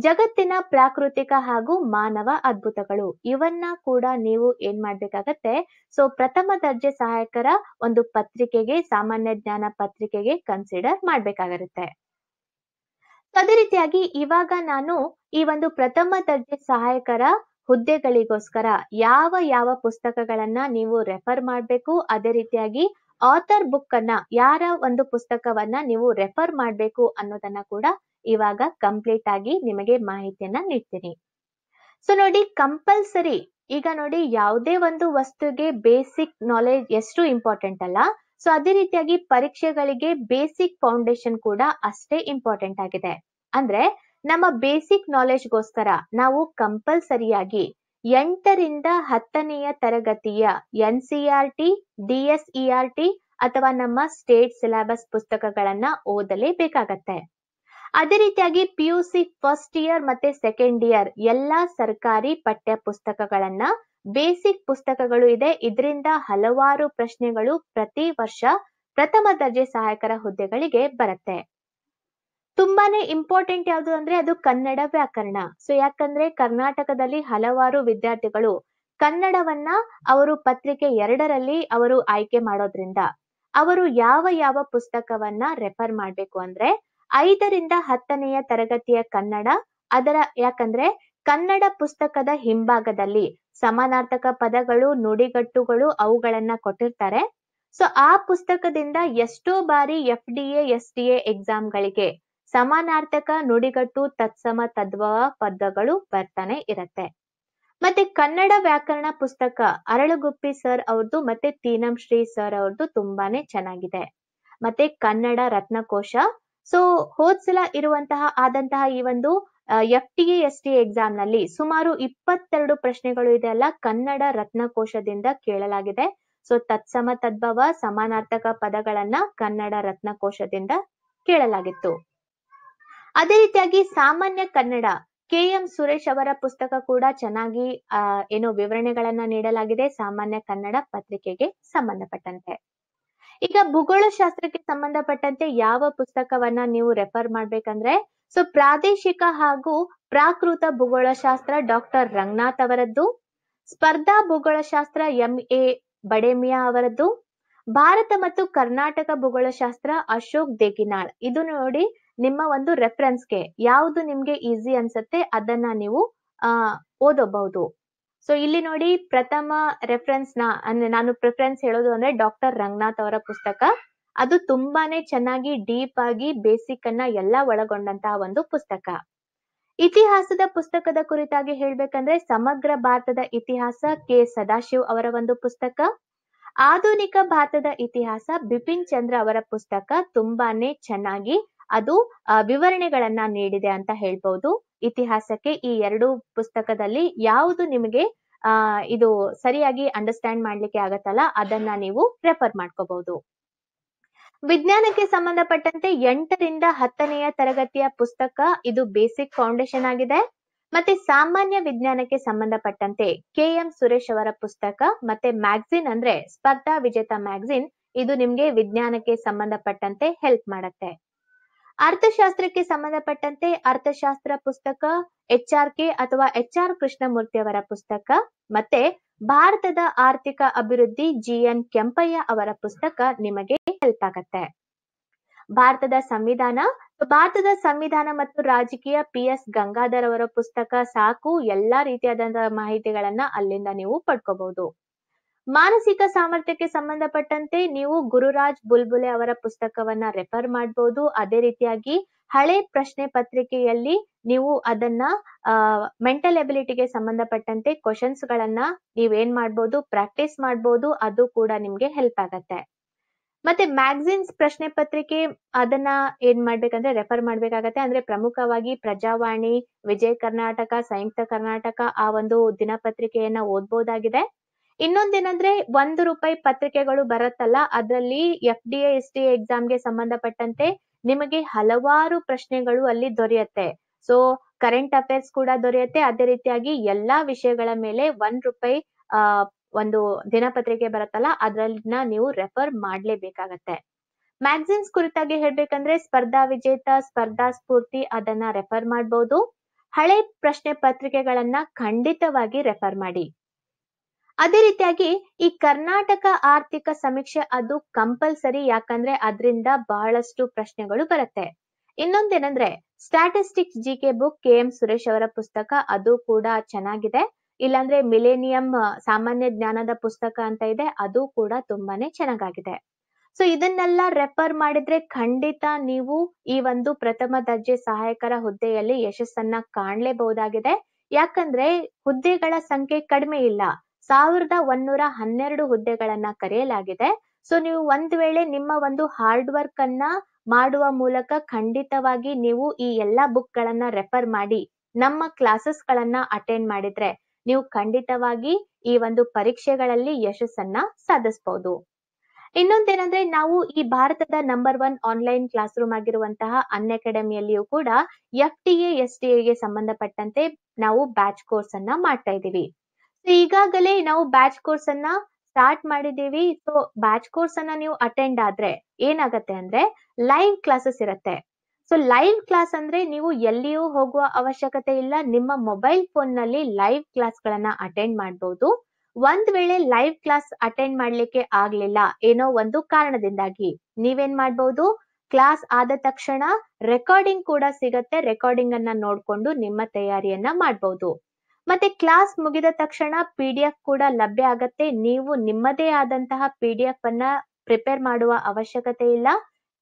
ಜಗತ್ತಿನ ಪ್ರಾಕೃತಿಕ ಹಾಗೂ ಮಾನವ ಅದ್ಭುತಗಳು ಇವನ್ನ ಕೂಡ ನೀವು ಏನ್ ಮಾಡ್ಬೇಕಾಗತ್ತೆ ಸೊ ಪ್ರಥಮ ದರ್ಜೆ ಸಹಾಯಕರ ಒಂದು ಪತ್ರಿಕೆಗೆ ಸಾಮಾನ್ಯ ಜ್ಞಾನ ಪತ್ರಿಕೆಗೆ ಕನ್ಸಿಡರ್ ಮಾಡ್ಬೇಕಾಗಿರುತ್ತೆ ಅದೇ ರೀತಿಯಾಗಿ ಇವಾಗ ನಾನು ಈ ಒಂದು ಪ್ರಥಮ ದರ್ಜೆ ಸಹಾಯಕರ ಹುದ್ದೆಗಳಿಗೋಸ್ಕರ ಯಾವ ಯಾವ ಪುಸ್ತಕಗಳನ್ನ ನೀವು ರೆಫರ್ ಮಾಡಬೇಕು ಅದೇ ರೀತಿಯಾಗಿ ಆಥರ್ ಬುಕ್ ಅನ್ನ ಯಾರ ಒಂದು ಪುಸ್ತಕವನ್ನ ನೀವು ರೆಫರ್ ಮಾಡಬೇಕು ಅನ್ನೋದನ್ನ ಕೂಡ ಇವಾಗ ಕಂಪ್ಲೀಟ್ ಆಗಿ ನಿಮಗೆ ಮಾಹಿತಿಯನ್ನ ನೀಡ್ತೀನಿ ಸೊ ನೋಡಿ ಕಂಪಲ್ಸರಿ ಈಗ ನೋಡಿ ಯಾವುದೇ ಒಂದು ವಸ್ತುಗೆ ಬೇಸಿಕ್ ನಾಲೆಜ್ ಎಷ್ಟು ಇಂಪಾರ್ಟೆಂಟ್ ಅಲ್ಲ ಸೊ ಅದೇ ರೀತಿಯಾಗಿ ಪರೀಕ್ಷೆಗಳಿಗೆ ಬೇಸಿಕ್ ಫೌಂಡೇಶನ್ ಕೂಡ ಅಷ್ಟೇ ಇಂಪಾರ್ಟೆಂಟ್ ಆಗಿದೆ ಅಂದ್ರೆ ನಮ್ಮ ಬೇಸಿಕ್ ನಾಲೆಜ್ಗೋಸ್ಕರ ನಾವು ಕಂಪಲ್ಸರಿಯಾಗಿ ಎಂಟರಿಂದ ಹತ್ತನೆಯ ತರಗತಿಯ ಎನ್ ಟಿ ಆರ್ ಟಿ ಅಥವಾ ನಮ್ಮ ಸ್ಟೇಟ್ ಸಿಲೆಬಸ್ ಪುಸ್ತಕಗಳನ್ನ ಬೇಕಾಗತ್ತೆ ಅದೇ ರೀತಿಯಾಗಿ P U C first year ಮತ್ತೆ ಸೆಕೆಂಡ್ ಇಯರ್ ಎಲ್ಲಾ ಸರ್ಕಾರಿ ಪಠ್ಯ ಪುಸ್ತಕಗಳನ್ನ ಬೇಸಿಕ್ ಪುಸ್ತಕಗಳು ಇದೆ ಇದರಿಂದ ಹಲವಾರು ಪ್ರಶ್ನೆಗಳು ಪ್ರತಿ ವರ್ಷ ಪ್ರಥಮ ದರ್ಜೆ ಸಹಾಯಕರ ಹುದ್ದೆಗಳಿಗೆ ಬರುತ್ತೆ ತುಂಬಾನೇ ಇಂಪಾರ್ಟೆಂಟ್ ಯಾವುದು ಅಂದ್ರೆ ಅದು ಕನ್ನಡ ವ್ಯಾಕರಣ ಸೊ ಯಾಕಂದ್ರೆ ಕರ್ನಾಟಕದಲ್ಲಿ ಹಲವಾರು ವಿದ್ಯಾರ್ಥಿಗಳು ಕನ್ನಡವನ್ನ ಅವರು ಪತ್ರಿಕೆ ಎರಡರಲ್ಲಿ ಅವರು ಆಯ್ಕೆ ಮಾಡೋದ್ರಿಂದ ಅವರು ಯಾವ ಯಾವ ಪುಸ್ತಕವನ್ನ ರೆಫರ್ ಮಾಡ್ಬೇಕು ಅಂದ್ರೆ ಐದರಿಂದ ಹತ್ತನೆಯ ತರಗತಿಯ ಕನ್ನಡ ಅದರ ಯಾಕಂದ್ರೆ ಕನ್ನಡ ಪುಸ್ತಕದ ಹಿಂಭಾಗದಲ್ಲಿ ಸಮಾನಾರ್ಥಕ ಪದಗಳು ನುಡಿಗಟ್ಟುಗಳು ಅವುಗಳನ್ನ ಕೊಟ್ಟಿರ್ತಾರೆ ಸೊ ಆ ಪುಸ್ತಕದಿಂದ ಎಷ್ಟೋ ಬಾರಿ F D S D exam ಗಳಿಗೆ ಸಮಾನಾರ್ಥಕ ನುಡಿಗಟ್ಟು ತತ್ಸಮ ತದ್ಭವ ಪದಗಳು ಬರ್ತಾನೆ ಇರತ್ತೆ ಮತ್ತೆ ಕನ್ನಡ ವ್ಯಾಕರಣ ಪುಸ್ತಕ ಅರಳುಗುಪ್ಪಿ ಸರ್ ಅವ್ರದ್ದು ಮತ್ತೆ ತೀನಂ ಶ್ರೀ ಸರ್ ಅವ್ರದ್ದು ತುಂಬಾನೇ ಚೆನ್ನಾಗಿದೆ ಮತ್ತೆ ಕನ್ನಡ ರತ್ನಕೋಶ ಸೊ ಹೋದ್ಸಲ ಇರುವಂತಹ ಆದಂತಹ ಈ ಒಂದು F T S T exam ನಲ್ಲಿ ಸುಮಾರು ಇಪ್ಪತ್ತೆರಡು ಪ್ರಶ್ನೆಗಳು ಇದೆ ಅಲ್ಲ ಕನ್ನಡ ರತ್ನಕೋಶದಿಂದ ಕೇಳಲಾಗಿದೆ ಸೊ ತತ್ಸಮ ತದ್ಭವ ಸಮಾನಾರ್ಥಕ ಪದಗಳನ್ನ ಕನ್ನಡ ರತ್ನಕೋಶದಿಂದ ಕೇಳಲಾಗಿತ್ತು ಅದೇ ರೀತಿಯಾಗಿ ಸಾಮಾನ್ಯ ಕನ್ನಡ ಕೆ ಎಂ ಸುರೇಶ್ ಅವರ ಪುಸ್ತಕ ಕೂಡ ಚೆನ್ನಾಗಿ ಏನೋ ವಿವರಣೆಗಳನ್ನ ನೀಡಲಾಗಿದೆ ಸಾಮಾನ್ಯ ಕನ್ನಡ ಪತ್ರಿಕೆಗೆ ಸಂಬಂಧಪಟ್ಟಂತೆ ಈಗ ಭೂಗೋಳ ಶಾಸ್ತ್ರಕ್ಕೆ ಸಂಬಂಧಪಟ್ಟಂತೆ ಯಾವ ಪುಸ್ತಕವನ್ನ ನೀವು ರೆಫರ್ ಮಾಡ್ಬೇಕಂದ್ರೆ ಸೊ ಪ್ರಾದೇಶಿಕ ಹಾಗೂ ಪ್ರಾಕೃತ ಭೂಗೋಳ ಶಾಸ್ತ್ರ ಡಾಕ್ಟರ್ ರಂಗನಾಥ್ ಅವರದ್ದು ಸ್ಪರ್ಧಾ ಶಾಸ್ತ್ರ ಎಂ ಎ ಬಡೇಮಿಯಾ ಅವರದ್ದು ಭಾರತ ಮತ್ತು ಕರ್ನಾಟಕ ಭೂಗೋಳ ಶಾಸ್ತ್ರ ಅಶೋಕ್ ದೇಗಿನಾಳ್ ಇದು ನೋಡಿ ನಿಮ್ಮ ಒಂದು ರೆಫರೆನ್ಸ್ಗೆ ಯಾವುದು ನಿಮ್ಗೆ ಈಸಿ ಅನ್ಸುತ್ತೆ ಅದನ್ನ ನೀವು ಓದಬಹುದು ಸೊ ಇಲ್ಲಿ ನೋಡಿ ಪ್ರಥಮ ರೆಫರೆನ್ಸ್ ನ ಅಂದ್ರೆ ನಾನು ಪ್ರಿಫರೆನ್ಸ್ ಹೇಳೋದು ಅಂದ್ರೆ ಡಾಕ್ಟರ್ ರಂಗನಾಥ್ ಅವರ ಪುಸ್ತಕ ಅದು ತುಂಬಾನೇ ಚೆನ್ನಾಗಿ ಡೀಪ್ ಆಗಿ ಬೇಸಿಕ್ ಅನ್ನ ಎಲ್ಲಾ ಒಳಗೊಂಡಂತಹ ಒಂದು ಪುಸ್ತಕ ಇತಿಹಾಸದ ಪುಸ್ತಕದ ಕುರಿತಾಗಿ ಹೇಳ್ಬೇಕಂದ್ರೆ ಸಮಗ್ರ ಭಾರತದ ಇತಿಹಾಸ ಕೆ ಸದಾಶಿವ್ ಅವರ ಒಂದು ಪುಸ್ತಕ ಆಧುನಿಕ ಭಾರತದ ಇತಿಹಾಸ ಬಿಪಿನ್ ಚಂದ್ರ ಅವರ ಪುಸ್ತಕ ತುಂಬಾನೇ ಚೆನ್ನಾಗಿ ಅದು ವಿವರಣೆಗಳನ್ನ ನೀಡಿದೆ ಅಂತ ಹೇಳ್ಬೋದು ಇತಿಹಾಸಕ್ಕೆ ಈ ಎರಡು ಪುಸ್ತಕದಲ್ಲಿ ಯಾವುದು ನಿಮಗೆ ಆ ಇದು ಸರಿಯಾಗಿ ಅಂಡರ್ಸ್ಟ್ಯಾಂಡ್ ಮಾಡ್ಲಿಕ್ಕೆ ಆಗತ್ತಲ್ಲ ಅದನ್ನ ನೀವು ರೆಫರ್ ಮಾಡ್ಕೋಬಹುದು ವಿಜ್ಞಾನಕ್ಕೆ ಸಂಬಂಧಪಟ್ಟಂತೆ ಎಂಟರಿಂದ ಹತ್ತನೆಯ ತರಗತಿಯ ಪುಸ್ತಕ ಇದು ಬೇಸಿಕ್ ಫೌಂಡೇಶನ್ ಆಗಿದೆ ಮತ್ತೆ ಸಾಮಾನ್ಯ ವಿಜ್ಞಾನಕ್ಕೆ ಸಂಬಂಧಪಟ್ಟಂತೆ ಕೆ ಎಂ ಸುರೇಶ್ ಅವರ ಪುಸ್ತಕ ಮತ್ತೆ ಮ್ಯಾಗ್ಝಿನ್ ಅಂದ್ರೆ ಸ್ಪರ್ಧಾ ವಿಜೇತ ಮ್ಯಾಗ್ಝಿನ್ ಇದು ನಿಮ್ಗೆ ವಿಜ್ಞಾನಕ್ಕೆ ಸಂಬಂಧಪಟ್ಟಂತೆ ಹೆಲ್ಪ್ ಮಾಡತ್ತೆ ಅರ್ಥಶಾಸ್ತ್ರಕ್ಕೆ ಸಂಬಂಧಪಟ್ಟಂತೆ ಅರ್ಥಶಾಸ್ತ್ರ ಪುಸ್ತಕ ಎಚ್ ಆರ್ ಕೆ ಅಥವಾ ಎಚ್ ಆರ್ ಕೃಷ್ಣಮೂರ್ತಿ ಅವರ ಪುಸ್ತಕ ಮತ್ತೆ ಭಾರತದ ಆರ್ಥಿಕ ಅಭಿವೃದ್ಧಿ ಜಿ ಎನ್ ಕೆಂಪಯ್ಯ ಅವರ ಪುಸ್ತಕ ನಿಮಗೆ ಹೆಲ್ಪ್ ಆಗತ್ತೆ ಭಾರತದ ಸಂವಿಧಾನ ಭಾರತದ ಸಂವಿಧಾನ ಮತ್ತು ರಾಜಕೀಯ ಪಿ ಎಸ್ ಗಂಗಾಧರ್ ಅವರ ಪುಸ್ತಕ ಸಾಕು ಎಲ್ಲಾ ರೀತಿಯಾದಂತಹ ಮಾಹಿತಿಗಳನ್ನ ಅಲ್ಲಿಂದ ನೀವು ಪಡ್ಕೋಬಹುದು ಮಾನಸಿಕ ಸಾಮರ್ಥ್ಯಕ್ಕೆ ಸಂಬಂಧಪಟ್ಟಂತೆ ನೀವು ಗುರುರಾಜ್ ಬುಲ್ಬುಲೆ ಅವರ ಪುಸ್ತಕವನ್ನ ರೆಫರ್ ಮಾಡಬಹುದು ಅದೇ ರೀತಿಯಾಗಿ ಹಳೆ ಪ್ರಶ್ನೆ ಪತ್ರಿಕೆಯಲ್ಲಿ ನೀವು ಅದನ್ನ ಮೆಂಟಲ್ ಎಬಿಲಿಟಿಗೆ ಸಂಬಂಧಪಟ್ಟಂತೆ ಕ್ವಶನ್ಸ್ ಗಳನ್ನ ನೀವೇನ್ ಮಾಡ್ಬೋದು ಪ್ರಾಕ್ಟೀಸ್ ಮಾಡ್ಬೋದು ಅದು ಕೂಡ ನಿಮ್ಗೆ ಹೆಲ್ಪ್ ಆಗತ್ತೆ ಮತ್ತೆ ಮ್ಯಾಗ್ಝಿನ್ಸ್ ಪ್ರಶ್ನೆ ಪತ್ರಿಕೆ ಅದನ್ನ ಏನ್ ಮಾಡ್ಬೇಕಂದ್ರೆ ರೆಫರ್ ಮಾಡ್ಬೇಕಾಗತ್ತೆ ಅಂದ್ರೆ ಪ್ರಮುಖವಾಗಿ ಪ್ರಜಾವಾಣಿ ವಿಜಯ ಕರ್ನಾಟಕ ಸಂಯುಕ್ತ ಕರ್ನಾಟಕ ಆ ಒಂದು ದಿನಪತ್ರಿಕೆಯನ್ನ ಓದ್ಬೋದಾಗಿದೆ ಇನ್ನೊಂದೇನಂದ್ರೆ ಒಂದು ರೂಪಾಯಿ ಪತ್ರಿಕೆಗಳು ಬರುತ್ತಲ್ಲ ಅದ್ರಲ್ಲಿ ಎಫ್ ಡಿ ಎಸ್ ಡಿ ಎಕ್ಸಾಮ್ಗೆ ಸಂಬಂಧಪಟ್ಟಂತೆ ನಿಮಗೆ ಹಲವಾರು ಪ್ರಶ್ನೆಗಳು ಅಲ್ಲಿ ದೊರೆಯುತ್ತೆ ಸೊ ಕರೆಂಟ್ ಅಫೇರ್ಸ್ ಕೂಡ ದೊರೆಯುತ್ತೆ ಅದೇ ರೀತಿಯಾಗಿ ಎಲ್ಲಾ ವಿಷಯಗಳ ಮೇಲೆ ಒಂದ್ ರೂಪಾಯಿ ಆ ಒಂದು ದಿನಪತ್ರಿಕೆ ಬರುತ್ತಲ್ಲ ಅದ್ರಲ್ಲಿನ ನೀವು ರೆಫರ್ ಮಾಡ್ಲೇಬೇಕಾಗತ್ತೆ ಮ್ಯಾಗ್ಝಿನ್ಸ್ ಕುರಿತಾಗಿ ಹೇಳ್ಬೇಕಂದ್ರೆ ಸ್ಪರ್ಧಾ ವಿಜೇತ ಸ್ಪರ್ಧಾ ಸ್ಫೂರ್ತಿ ಅದನ್ನ ರೆಫರ್ ಮಾಡಬಹುದು ಹಳೆ ಪ್ರಶ್ನೆ ಪತ್ರಿಕೆಗಳನ್ನ ಖಂಡಿತವಾಗಿ ರೆಫರ್ ಮಾಡಿ ಅದೇ ರೀತಿಯಾಗಿ ಈ ಕರ್ನಾಟಕ ಆರ್ಥಿಕ ಸಮೀಕ್ಷೆ ಅದು ಕಂಪಲ್ಸರಿ ಯಾಕಂದ್ರೆ ಅದರಿಂದ ಬಹಳಷ್ಟು ಪ್ರಶ್ನೆಗಳು ಬರುತ್ತೆ ಇನ್ನೊಂದೇನಂದ್ರೆ statistics G K book K M Suresh ಅವರ ಪುಸ್ತಕ ಅದು ಕೂಡ ಚೆನ್ನಾಗಿದೆ ಇಲ್ಲಾಂದ್ರೆ ಮಿಲೇನಿಯಂ ಸಾಮಾನ್ಯ ಜ್ಞಾನದ ಪುಸ್ತಕ ಅಂತ ಇದೆ ಅದು ಕೂಡ ತುಂಬಾನೇ ಚೆನ್ನಾಗಾಗಿದೆ ಸೊ ಇದನ್ನೆಲ್ಲ ರೆಫರ್ ಮಾಡಿದ್ರೆ ಖಂಡಿತ ನೀವು ಈ ಒಂದು ಪ್ರಥಮ ದರ್ಜೆ ಸಹಾಯಕರ ಹುದ್ದೆಯಲ್ಲಿ ಯಶಸ್ಸನ್ನ ಕಾಣ್ಲೇಬಹುದಾಗಿದೆ ಯಾಕಂದ್ರೆ ಹುದ್ದೆಗಳ ಸಂಖ್ಯೆ ಕಡಿಮೆ ಇಲ್ಲ ಸಾವಿರದ ಒನ್ನೂರ ಹನ್ನೆರಡು ಹುದ್ದೆಗಳನ್ನ ಕರೆಯಲಾಗಿದೆ ಸೊ ನೀವು ಒಂದ್ ವೇಳೆ ನಿಮ್ಮ ಒಂದು ಹಾರ್ಡ್ ವರ್ಕ್ ಅನ್ನ ಮಾಡುವ ಮೂಲಕ ಖಂಡಿತವಾಗಿ ನೀವು ಈ ಎಲ್ಲಾ ಬುಕ್ ಗಳನ್ನ ರೆಫರ್ ಮಾಡಿ ನಮ್ಮ ಕ್ಲಾಸಸ್ ಗಳನ್ನ ಅಟೆಂಡ್ ಮಾಡಿದ್ರೆ ನೀವು ಖಂಡಿತವಾಗಿ ಈ ಒಂದು ಪರೀಕ್ಷೆಗಳಲ್ಲಿ ಯಶಸ್ಸನ್ನ ಸಾಧಿಸಬಹುದು ಇನ್ನೊಂದೇನಂದ್ರೆ ನಾವು ಈ ಭಾರತದ number one online classroom ಆಗಿರುವಂತಹ ಅನ್ ಅಕಾಡೆಮಿಯಲ್ಲಿಯೂ ಕೂಡ ಎಫ್ ಟಿ ಎಸ್ ಟಿ ಗೆ ಸಂಬಂಧಪಟ್ಟಂತೆ ನಾವು ಬ್ಯಾಚ್ ಕೋರ್ಸ್ ಅನ್ನ ಮಾಡ್ತಾ ಇದ್ದೀವಿ ಸೊ ಈಗಾಗಲೇ ನಾವು ಬ್ಯಾಚ್ ಕೋರ್ಸ್ ಅನ್ನ ಸ್ಟಾರ್ಟ್ ಮಾಡಿದೀವಿ ಸೊ ಬ್ಯಾಚ್ ಕೋರ್ಸ್ ಅನ್ನ ನೀವು ಅಟೆಂಡ್ ಆದ್ರೆ ಏನಾಗತ್ತೆ ಅಂದ್ರೆ ಲೈವ್ ಕ್ಲಾಸಸ್ ಇರುತ್ತೆ ಸೊ ಲೈವ್ ಕ್ಲಾಸ್ ಅಂದ್ರೆ ನೀವು ಎಲ್ಲಿಯೂ ಹೋಗುವ ಅವಶ್ಯಕತೆ ಇಲ್ಲ ನಿಮ್ಮ ಮೊಬೈಲ್ ಫೋನ್ ನಲ್ಲಿ ಲೈವ್ ಕ್ಲಾಸ್ ಗಳನ್ನ ಅಟೆಂಡ್ ಮಾಡಬಹುದು ಒಂದ್ ವೇಳೆ ಲೈವ್ ಕ್ಲಾಸ್ ಅಟೆಂಡ್ ಮಾಡ್ಲಿಕ್ಕೆ ಆಗ್ಲಿಲ್ಲ ಏನೋ ಒಂದು ಕಾರಣದಿಂದಾಗಿ ನೀವೇನ್ ಮಾಡಬಹುದು ಕ್ಲಾಸ್ ಆದ ತಕ್ಷಣ ರೆಕಾರ್ಡಿಂಗ್ ಕೂಡ ಸಿಗತ್ತೆ ರೆಕಾರ್ಡಿಂಗ್ ಅನ್ನ ನೋಡ್ಕೊಂಡು ನಿಮ್ಮ ತಯಾರಿಯನ್ನ ಮಾಡಬಹುದು ಮತ್ತೆ ಕ್ಲಾಸ್ ಮುಗಿದ ತಕ್ಷಣ ಪಿ ಡಿ ಎಫ್ ಕೂಡ ಲಭ್ಯ ಆಗತ್ತೆ ನೀವು ನಿಮ್ಮದೇ ಆದಂತಹ ಪಿ ಡಿ ಎಫ್ ಅನ್ನ ಪ್ರಿಪೇರ್ ಮಾಡುವ ಅವಶ್ಯಕತೆ ಇಲ್ಲ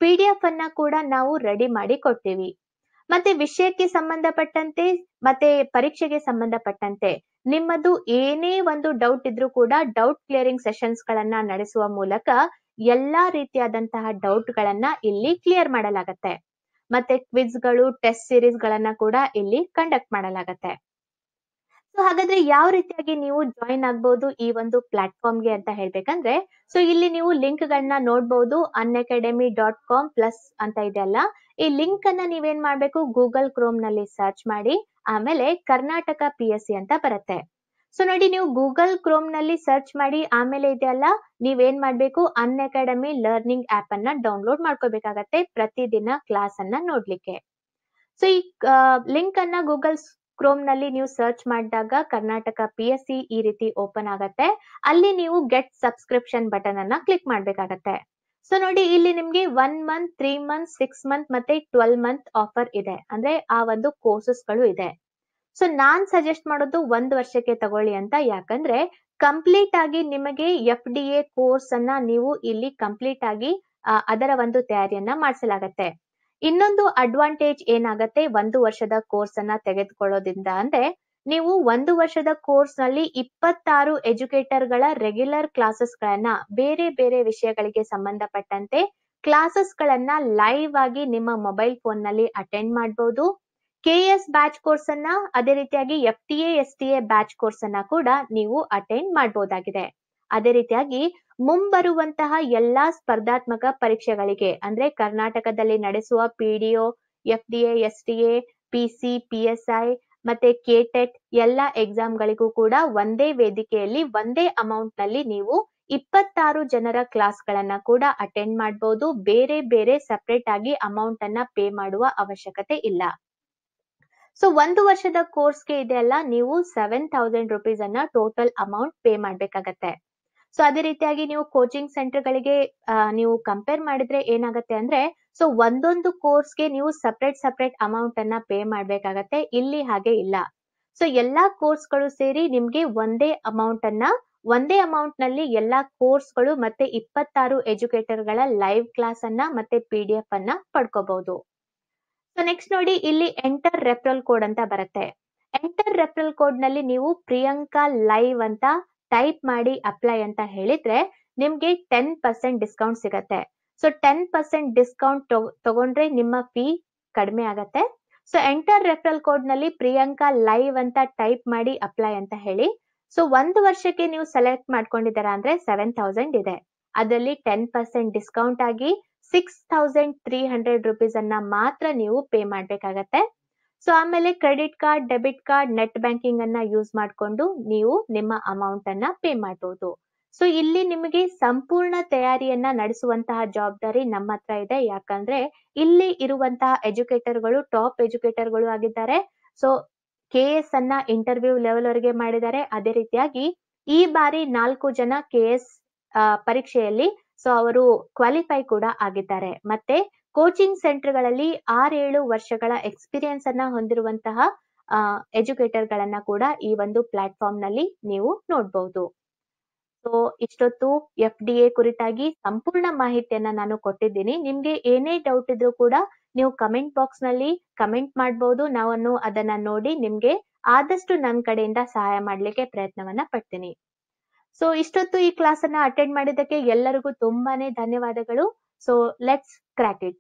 ಪಿ ಡಿ ಎಫ್ ಅನ್ನ ಕೂಡ ನಾವು ರೆಡಿ ಮಾಡಿ ಕೊಡ್ತೀವಿ ಮತ್ತೆ ವಿಷಯಕ್ಕೆ ಸಂಬಂಧಪಟ್ಟಂತೆ ಮತ್ತೆ ಪರೀಕ್ಷೆಗೆ ಸಂಬಂಧಪಟ್ಟಂತೆ ನಿಮ್ಮದು ಏನೇ ಒಂದು ಡೌಟ್ ಇದ್ರೂ ಕೂಡ ಡೌಟ್ ಕ್ಲಿಯರಿಂಗ್ ಸೆಷನ್ಸ್ ಗಳನ್ನ ನಡೆಸುವ ಮೂಲಕ ಎಲ್ಲಾ ರೀತಿಯಾದಂತಹ ಡೌಟ್ ಗಳನ್ನ ಇಲ್ಲಿ ಕ್ಲಿಯರ್ ಮಾಡಲಾಗತ್ತೆ ಮತ್ತೆ ಕ್ವಿಜ್ ಗಳು ಟೆಸ್ಟ್ ಸೀರೀಸ್ ಗಳನ್ನ ಕೂಡ ಇಲ್ಲಿ ಕಂಡಕ್ಟ್ ಮಾಡಲಾಗತ್ತೆ ಸೊ ಹಾಗಾದ್ರೆ ಯಾವ ರೀತಿಯಾಗಿ ನೀವು ಜಾಯಿನ್ ಆಗ್ಬಹುದು ಈ ಒಂದು ಪ್ಲಾಟ್ಫಾರ್ಮ್ ಗೆ ಅಂತ ಹೇಳ್ಬೇಕಂದ್ರೆ ಸೊ ಇಲ್ಲಿ ನೀವು ಲಿಂಕ್ ಗಳನ್ನ ನೋಡಬಹುದು Unacademy dot com plus ಅಂತ ಇದೆ ಅಲ್ಲ ಈ ಲಿಂಕ್ ಅನ್ನ ನೀವೇನ್ ಮಾಡ್ಬೇಕು ಗೂಗಲ್ ಕ್ರೋಮ್ ನಲ್ಲಿ ಸರ್ಚ್ ಮಾಡಿ ಆಮೇಲೆ ಕರ್ನಾಟಕ ಪಿ ಎಸ್ ಸಿ ಅಂತ ಬರುತ್ತೆ ಸೊ ನೋಡಿ ನೀವು ಗೂಗಲ್ ಕ್ರೋಮ್ ನಲ್ಲಿ ಸರ್ಚ್ ಮಾಡಿ ಆಮೇಲೆ ಇದೆಯಲ್ಲ ನೀವೇನ್ ಮಾಡ್ಬೇಕು ಅನ್ ಅಕಾಡೆಮಿ ಲರ್ನಿಂಗ್ ಆಪ್ ಅನ್ನ ಡೌನ್ಲೋಡ್ ಮಾಡ್ಕೋಬೇಕಾಗತ್ತೆ ಪ್ರತಿದಿನ ಕ್ಲಾಸ್ ಅನ್ನ ನೋಡ್ಲಿಕ್ಕೆ ಸೊ ಈ ಲಿಂಕ್ ಅನ್ನ ಗೂಗಲ್ ಕ್ರೋಮ್ ನಲ್ಲಿ ನೀವು ಸರ್ಚ್ ಮಾಡಿದಾಗ ಕರ್ನಾಟಕ ಪಿ ಎಸ್ ಸಿ ಈ ರೀತಿ ಓಪನ್ ಆಗತ್ತೆ ಅಲ್ಲಿ ನೀವು ಗೆಟ್ ಸಬ್ಸ್ಕ್ರಿಪ್ಷನ್ ಬಟನ್ ಅನ್ನ ಕ್ಲಿಕ್ ಮಾಡ್ಬೇಕಾಗತ್ತೆ ಸೊ ನೋಡಿ ಇಲ್ಲಿ ನಿಮ್ಗೆ one month three month six month ಮತ್ತೆ ಟ್ವೆಲ್ ಮಂತ್ ಆಫರ್ ಇದೆ ಅಂದ್ರೆ ಆ ಒಂದು ಕೋರ್ಸಸ್ ಗಳು ಇದೆ ಸೊ ನಾನ್ ಸಜೆಸ್ಟ್ ಮಾಡೋದು ಒಂದ್ ವರ್ಷಕ್ಕೆ ತಗೊಳ್ಳಿ ಅಂತ ಯಾಕಂದ್ರೆ ಕಂಪ್ಲೀಟ್ ಆಗಿ ನಿಮಗೆ ಎಫ್ ಡಿ ಎ ಕೋರ್ಸ್ ಅನ್ನ ನೀವು ಇಲ್ಲಿ ಕಂಪ್ಲೀಟ್ ಆಗಿ ಅದರ ಒಂದು ತಯಾರಿಯನ್ನ ಮಾಡಿಸಲಾಗತ್ತೆ ಇನ್ನೊಂದು ಅಡ್ವಾಂಟೇಜ್ ಏನಾಗತ್ತೆ ಒಂದು ವರ್ಷದ ಕೋರ್ಸ್ ಅನ್ನ ತೆಗೆದುಕೊಳ್ಳೋದ್ರಿಂದ ಅಂದ್ರೆ ನೀವು ಒಂದು ವರ್ಷದ ಕೋರ್ಸ್ ನಲ್ಲಿ ಇಪ್ಪತ್ತಾರು ಎಜುಕೇಟರ್ ಗಳ ರೆಗ್ಯುಲರ್ ಕ್ಲಾಸಸ್ ಗಳನ್ನ ಬೇರೆ ಬೇರೆ ವಿಷಯಗಳಿಗೆ ಸಂಬಂಧಪಟ್ಟಂತೆ ಕ್ಲಾಸಸ್ ಗಳನ್ನ ಲೈವ್ ಆಗಿ ನಿಮ್ಮ ಮೊಬೈಲ್ ಫೋನ್ ನಲ್ಲಿ ಅಟೆಂಡ್ ಮಾಡಬಹುದು ಕೆ ಎಸ್ ಬ್ಯಾಚ್ ಕೋರ್ಸ್ ಅನ್ನ ಅದೇ ರೀತಿಯಾಗಿ F T S T A batch course ಅನ್ನ ಕೂಡ ನೀವು ಅಟೆಂಡ್ ಮಾಡಬಹುದಾಗಿದೆ ಅದೇ ರೀತಿಯಾಗಿ ಮುಂಬರುವಂತಹ ಎಲ್ಲಾ ಸ್ಪರ್ಧಾತ್ಮಕ ಪರೀಕ್ಷೆಗಳಿಗೆ ಅಂದ್ರೆ ಕರ್ನಾಟಕದಲ್ಲಿ ನಡೆಸುವ PDO F D S D A PC I ಮತ್ತೆ ಕೆಟೆಟ್ e ಎಲ್ಲಾ ಗಳಿಗೂ ಕೂಡ ಒಂದೇ ವೇದಿಕೆಯಲ್ಲಿ ಒಂದೇ ಅಮೌಂಟ್ ನಲ್ಲಿ ನೀವು ಇಪ್ಪತ್ತಾರು ಜನರ ಕ್ಲಾಸ್ ಗಳನ್ನ ಕೂಡ ಅಟೆಂಡ್ ಮಾಡಬಹುದು ಬೇರೆ ಬೇರೆ ಸಪರೇಟ್ ಆಗಿ ಅಮೌಂಟ್ ಅನ್ನ ಪೇ ಮಾಡುವ ಅವಶ್ಯಕತೆ ಇಲ್ಲ ಸೊ ಒಂದು ವರ್ಷದ ಕೋರ್ಸ್ಗೆ ಇದೆಲ್ಲ ನೀವು ಸೆವೆನ್ ಥೌಸಂಡ್ ರುಪೀಸ್ ಅನ್ನ ಟೋಟಲ್ ಅಮೌಂಟ್ ಪೇ ಮಾಡ್ಬೇಕಾಗತ್ತೆ ಸೊ ಅದೇ ರೀತಿಯಾಗಿ ನೀವು ಕೋಚಿಂಗ್ ಸೆಂಟರ್ ಗಳಿಗೆ ನೀವು ಕಂಪೇರ್ ಮಾಡಿದ್ರೆ ಏನಾಗುತ್ತೆ ಅಂದ್ರೆ ಸೊ ಒಂದೊಂದು ಕೋರ್ಸ್ಗೆ ನೀವು ಸಪ್ರೇಟ್ ಸಪ್ರೇಟ್ ಅಮೌಂಟ್ ಅನ್ನ ಪೇ ಮಾಡ್ಬೇಕಾಗತ್ತೆ ಇಲ್ಲಿ ಹಾಗೆ ಇಲ್ಲ ಸೊ ಎಲ್ಲಾ ಕೋರ್ಸ್ ಗಳು ಸೇರಿ ನಿಮ್ಗೆ ಒಂದೇ ಅಮೌಂಟ್ ಅನ್ನ ಒಂದೇ ಅಮೌಂಟ್ ನಲ್ಲಿ ಎಲ್ಲಾ ಕೋರ್ಸ್ ಗಳು ಮತ್ತೆ ಇಪ್ಪತ್ತಾರು ಎಜುಕೇಟರ್ ಗಳ ಲೈವ್ ಕ್ಲಾಸ್ ಅನ್ನ ಮತ್ತೆ ಪಿ ಡಿ ಎಫ್ ಅನ್ನ ಪಡ್ಕೋಬಹುದು ಸೊ ನೆಕ್ಸ್ಟ್ ನೋಡಿ ಇಲ್ಲಿ ಎಂಟರ್ ರೆಫರಲ್ ಕೋಡ್ ಅಂತ ಬರುತ್ತೆ ಎಂಟರ್ ರೆಫರಲ್ ಕೋಡ್ ನಲ್ಲಿ ನೀವು ಪ್ರಿಯಾಂಕಾ ಲೈವ್ ಅಂತ ಟೈಪ್ ಮಾಡಿ ಅಪ್ಲೈ ಅಂತ ಹೇಳಿದ್ರೆ ನಿಮ್ಗೆ ಟೆನ್ ಪರ್ಸೆಂಟ್ ಡಿಸ್ಕೌಂಟ್ ಸಿಗತ್ತೆ ಸೊ ಟೆನ್ ಪರ್ಸೆಂಟ್ ಡಿಸ್ಕೌಂಟ್ ತಗೊಂಡ್ರೆ ನಿಮ್ಮ ಫೀ ಕಡಿಮೆ ಆಗತ್ತೆ ಸೊ ಎಂಟರ್ ರೆಫರಲ್ ಕೋಡ್ ನಲ್ಲಿ ಪ್ರಿಯಾಂಕಾ ಲೈವ್ ಅಂತ ಟೈಪ್ ಮಾಡಿ ಅಪ್ಲೈ ಅಂತ ಹೇಳಿ ಸೊ ಒಂದು ವರ್ಷಕ್ಕೆ ನೀವು ಸೆಲೆಕ್ಟ್ ಮಾಡ್ಕೊಂಡಿದ್ದೀರಾ ಅಂದ್ರೆ ಸೆವೆನ್ ತೌಸಂಡ್ ಇದೆ ಅದರಲ್ಲಿ ಟೆನ್ ಪರ್ಸೆಂಟ್ ಡಿಸ್ಕೌಂಟ್ ಆಗಿ six thousand three hundred rupees ಅನ್ನ ಮಾತ್ರ ನೀವು ಪೇ ಮಾಡ್ಬೇಕಾಗತ್ತೆ ಸೊ ಆಮೇಲೆ credit card debit card net banking ಅನ್ನ ಯೂಸ್ ಮಾಡಿಕೊಂಡು ನೀವು ನಿಮ್ಮ ಅಮೌಂಟ್ ಅನ್ನ ಪೇ ಮಾಡಬಹುದು ಸೊ ಇಲ್ಲಿ ನಿಮಗೆ ಸಂಪೂರ್ಣ ತಯಾರಿಯನ್ನ ನಡೆಸುವಂತಹ ಜವಾಬ್ದಾರಿ ನಮ್ಮ ಹತ್ರ ಇದೆ ಯಾಕಂದ್ರೆ ಇಲ್ಲಿ ಇರುವಂತಹ ಗಳು ಟಾಪ್ ಎಜುಕೇಟರ್ಗಳು ಆಗಿದ್ದಾರೆ ಸೊ ಕೆ ಎಸ್ ಅನ್ನ ಇಂಟರ್ವ್ಯೂ ಲೆವೆಲ್ ವರೆಗೆ ಮಾಡಿದ್ದಾರೆ ಅದೇ ರೀತಿಯಾಗಿ ಈ ಬಾರಿ ನಾಲ್ಕು ಜನ ಕೆ ಎಸ್ ಪರೀಕ್ಷೆಯಲ್ಲಿ ಸೊ ಅವರು ಕ್ವಾಲಿಫೈ ಕೂಡ ಆಗಿದ್ದಾರೆ ಮತ್ತೆ ಕೋಚಿಂಗ್ ಸೆಂಟರ್ಗಳಲ್ಲಿ ಆರೇಳು ವರ್ಷಗಳ ಎಕ್ಸ್ಪೀರಿಯನ್ಸ್ ಅನ್ನ ಹೊಂದಿರುವಂತಹ ಎಜುಕೇಟರ್ ಗಳನ್ನ ಕೂಡ ಈ ಒಂದು ಪ್ಲಾಟ್ಫಾರ್ಮ್ ನಲ್ಲಿ ನೀವು ನೋಡಬಹುದು ಸೊ ಇಷ್ಟೊತ್ತು ಎಫ್ ಡಿ ಎ ಕುರಿತಾಗಿ ಸಂಪೂರ್ಣ ಮಾಹಿತಿಯನ್ನ ನಾನು ಕೊಟ್ಟಿದ್ದೀನಿ ನಿಮ್ಗೆ ಏನೇ ಡೌಟ್ ಇದ್ರು ಕೂಡ ನೀವು ಕಮೆಂಟ್ ಬಾಕ್ಸ್ ನಲ್ಲಿ ಕಮೆಂಟ್ ಮಾಡಬಹುದು ನಾವನ್ನು ಅದನ್ನ ನೋಡಿ ನಿಮ್ಗೆ ಆದಷ್ಟು ನನ್ನ ಕಡೆಯಿಂದ ಸಹಾಯ ಮಾಡ್ಲಿಕ್ಕೆ ಪ್ರಯತ್ನವನ್ನ ಪಡ್ತೀನಿ ಸೊ ಇಷ್ಟೊತ್ತು ಈ ಕ್ಲಾಸ್ ಅನ್ನ ಅಟೆಂಡ್ ಮಾಡಿದ್ದಕ್ಕೆ ಎಲ್ಲರಿಗೂ ತುಂಬಾನೇ ಧನ್ಯವಾದಗಳು So let's crack it.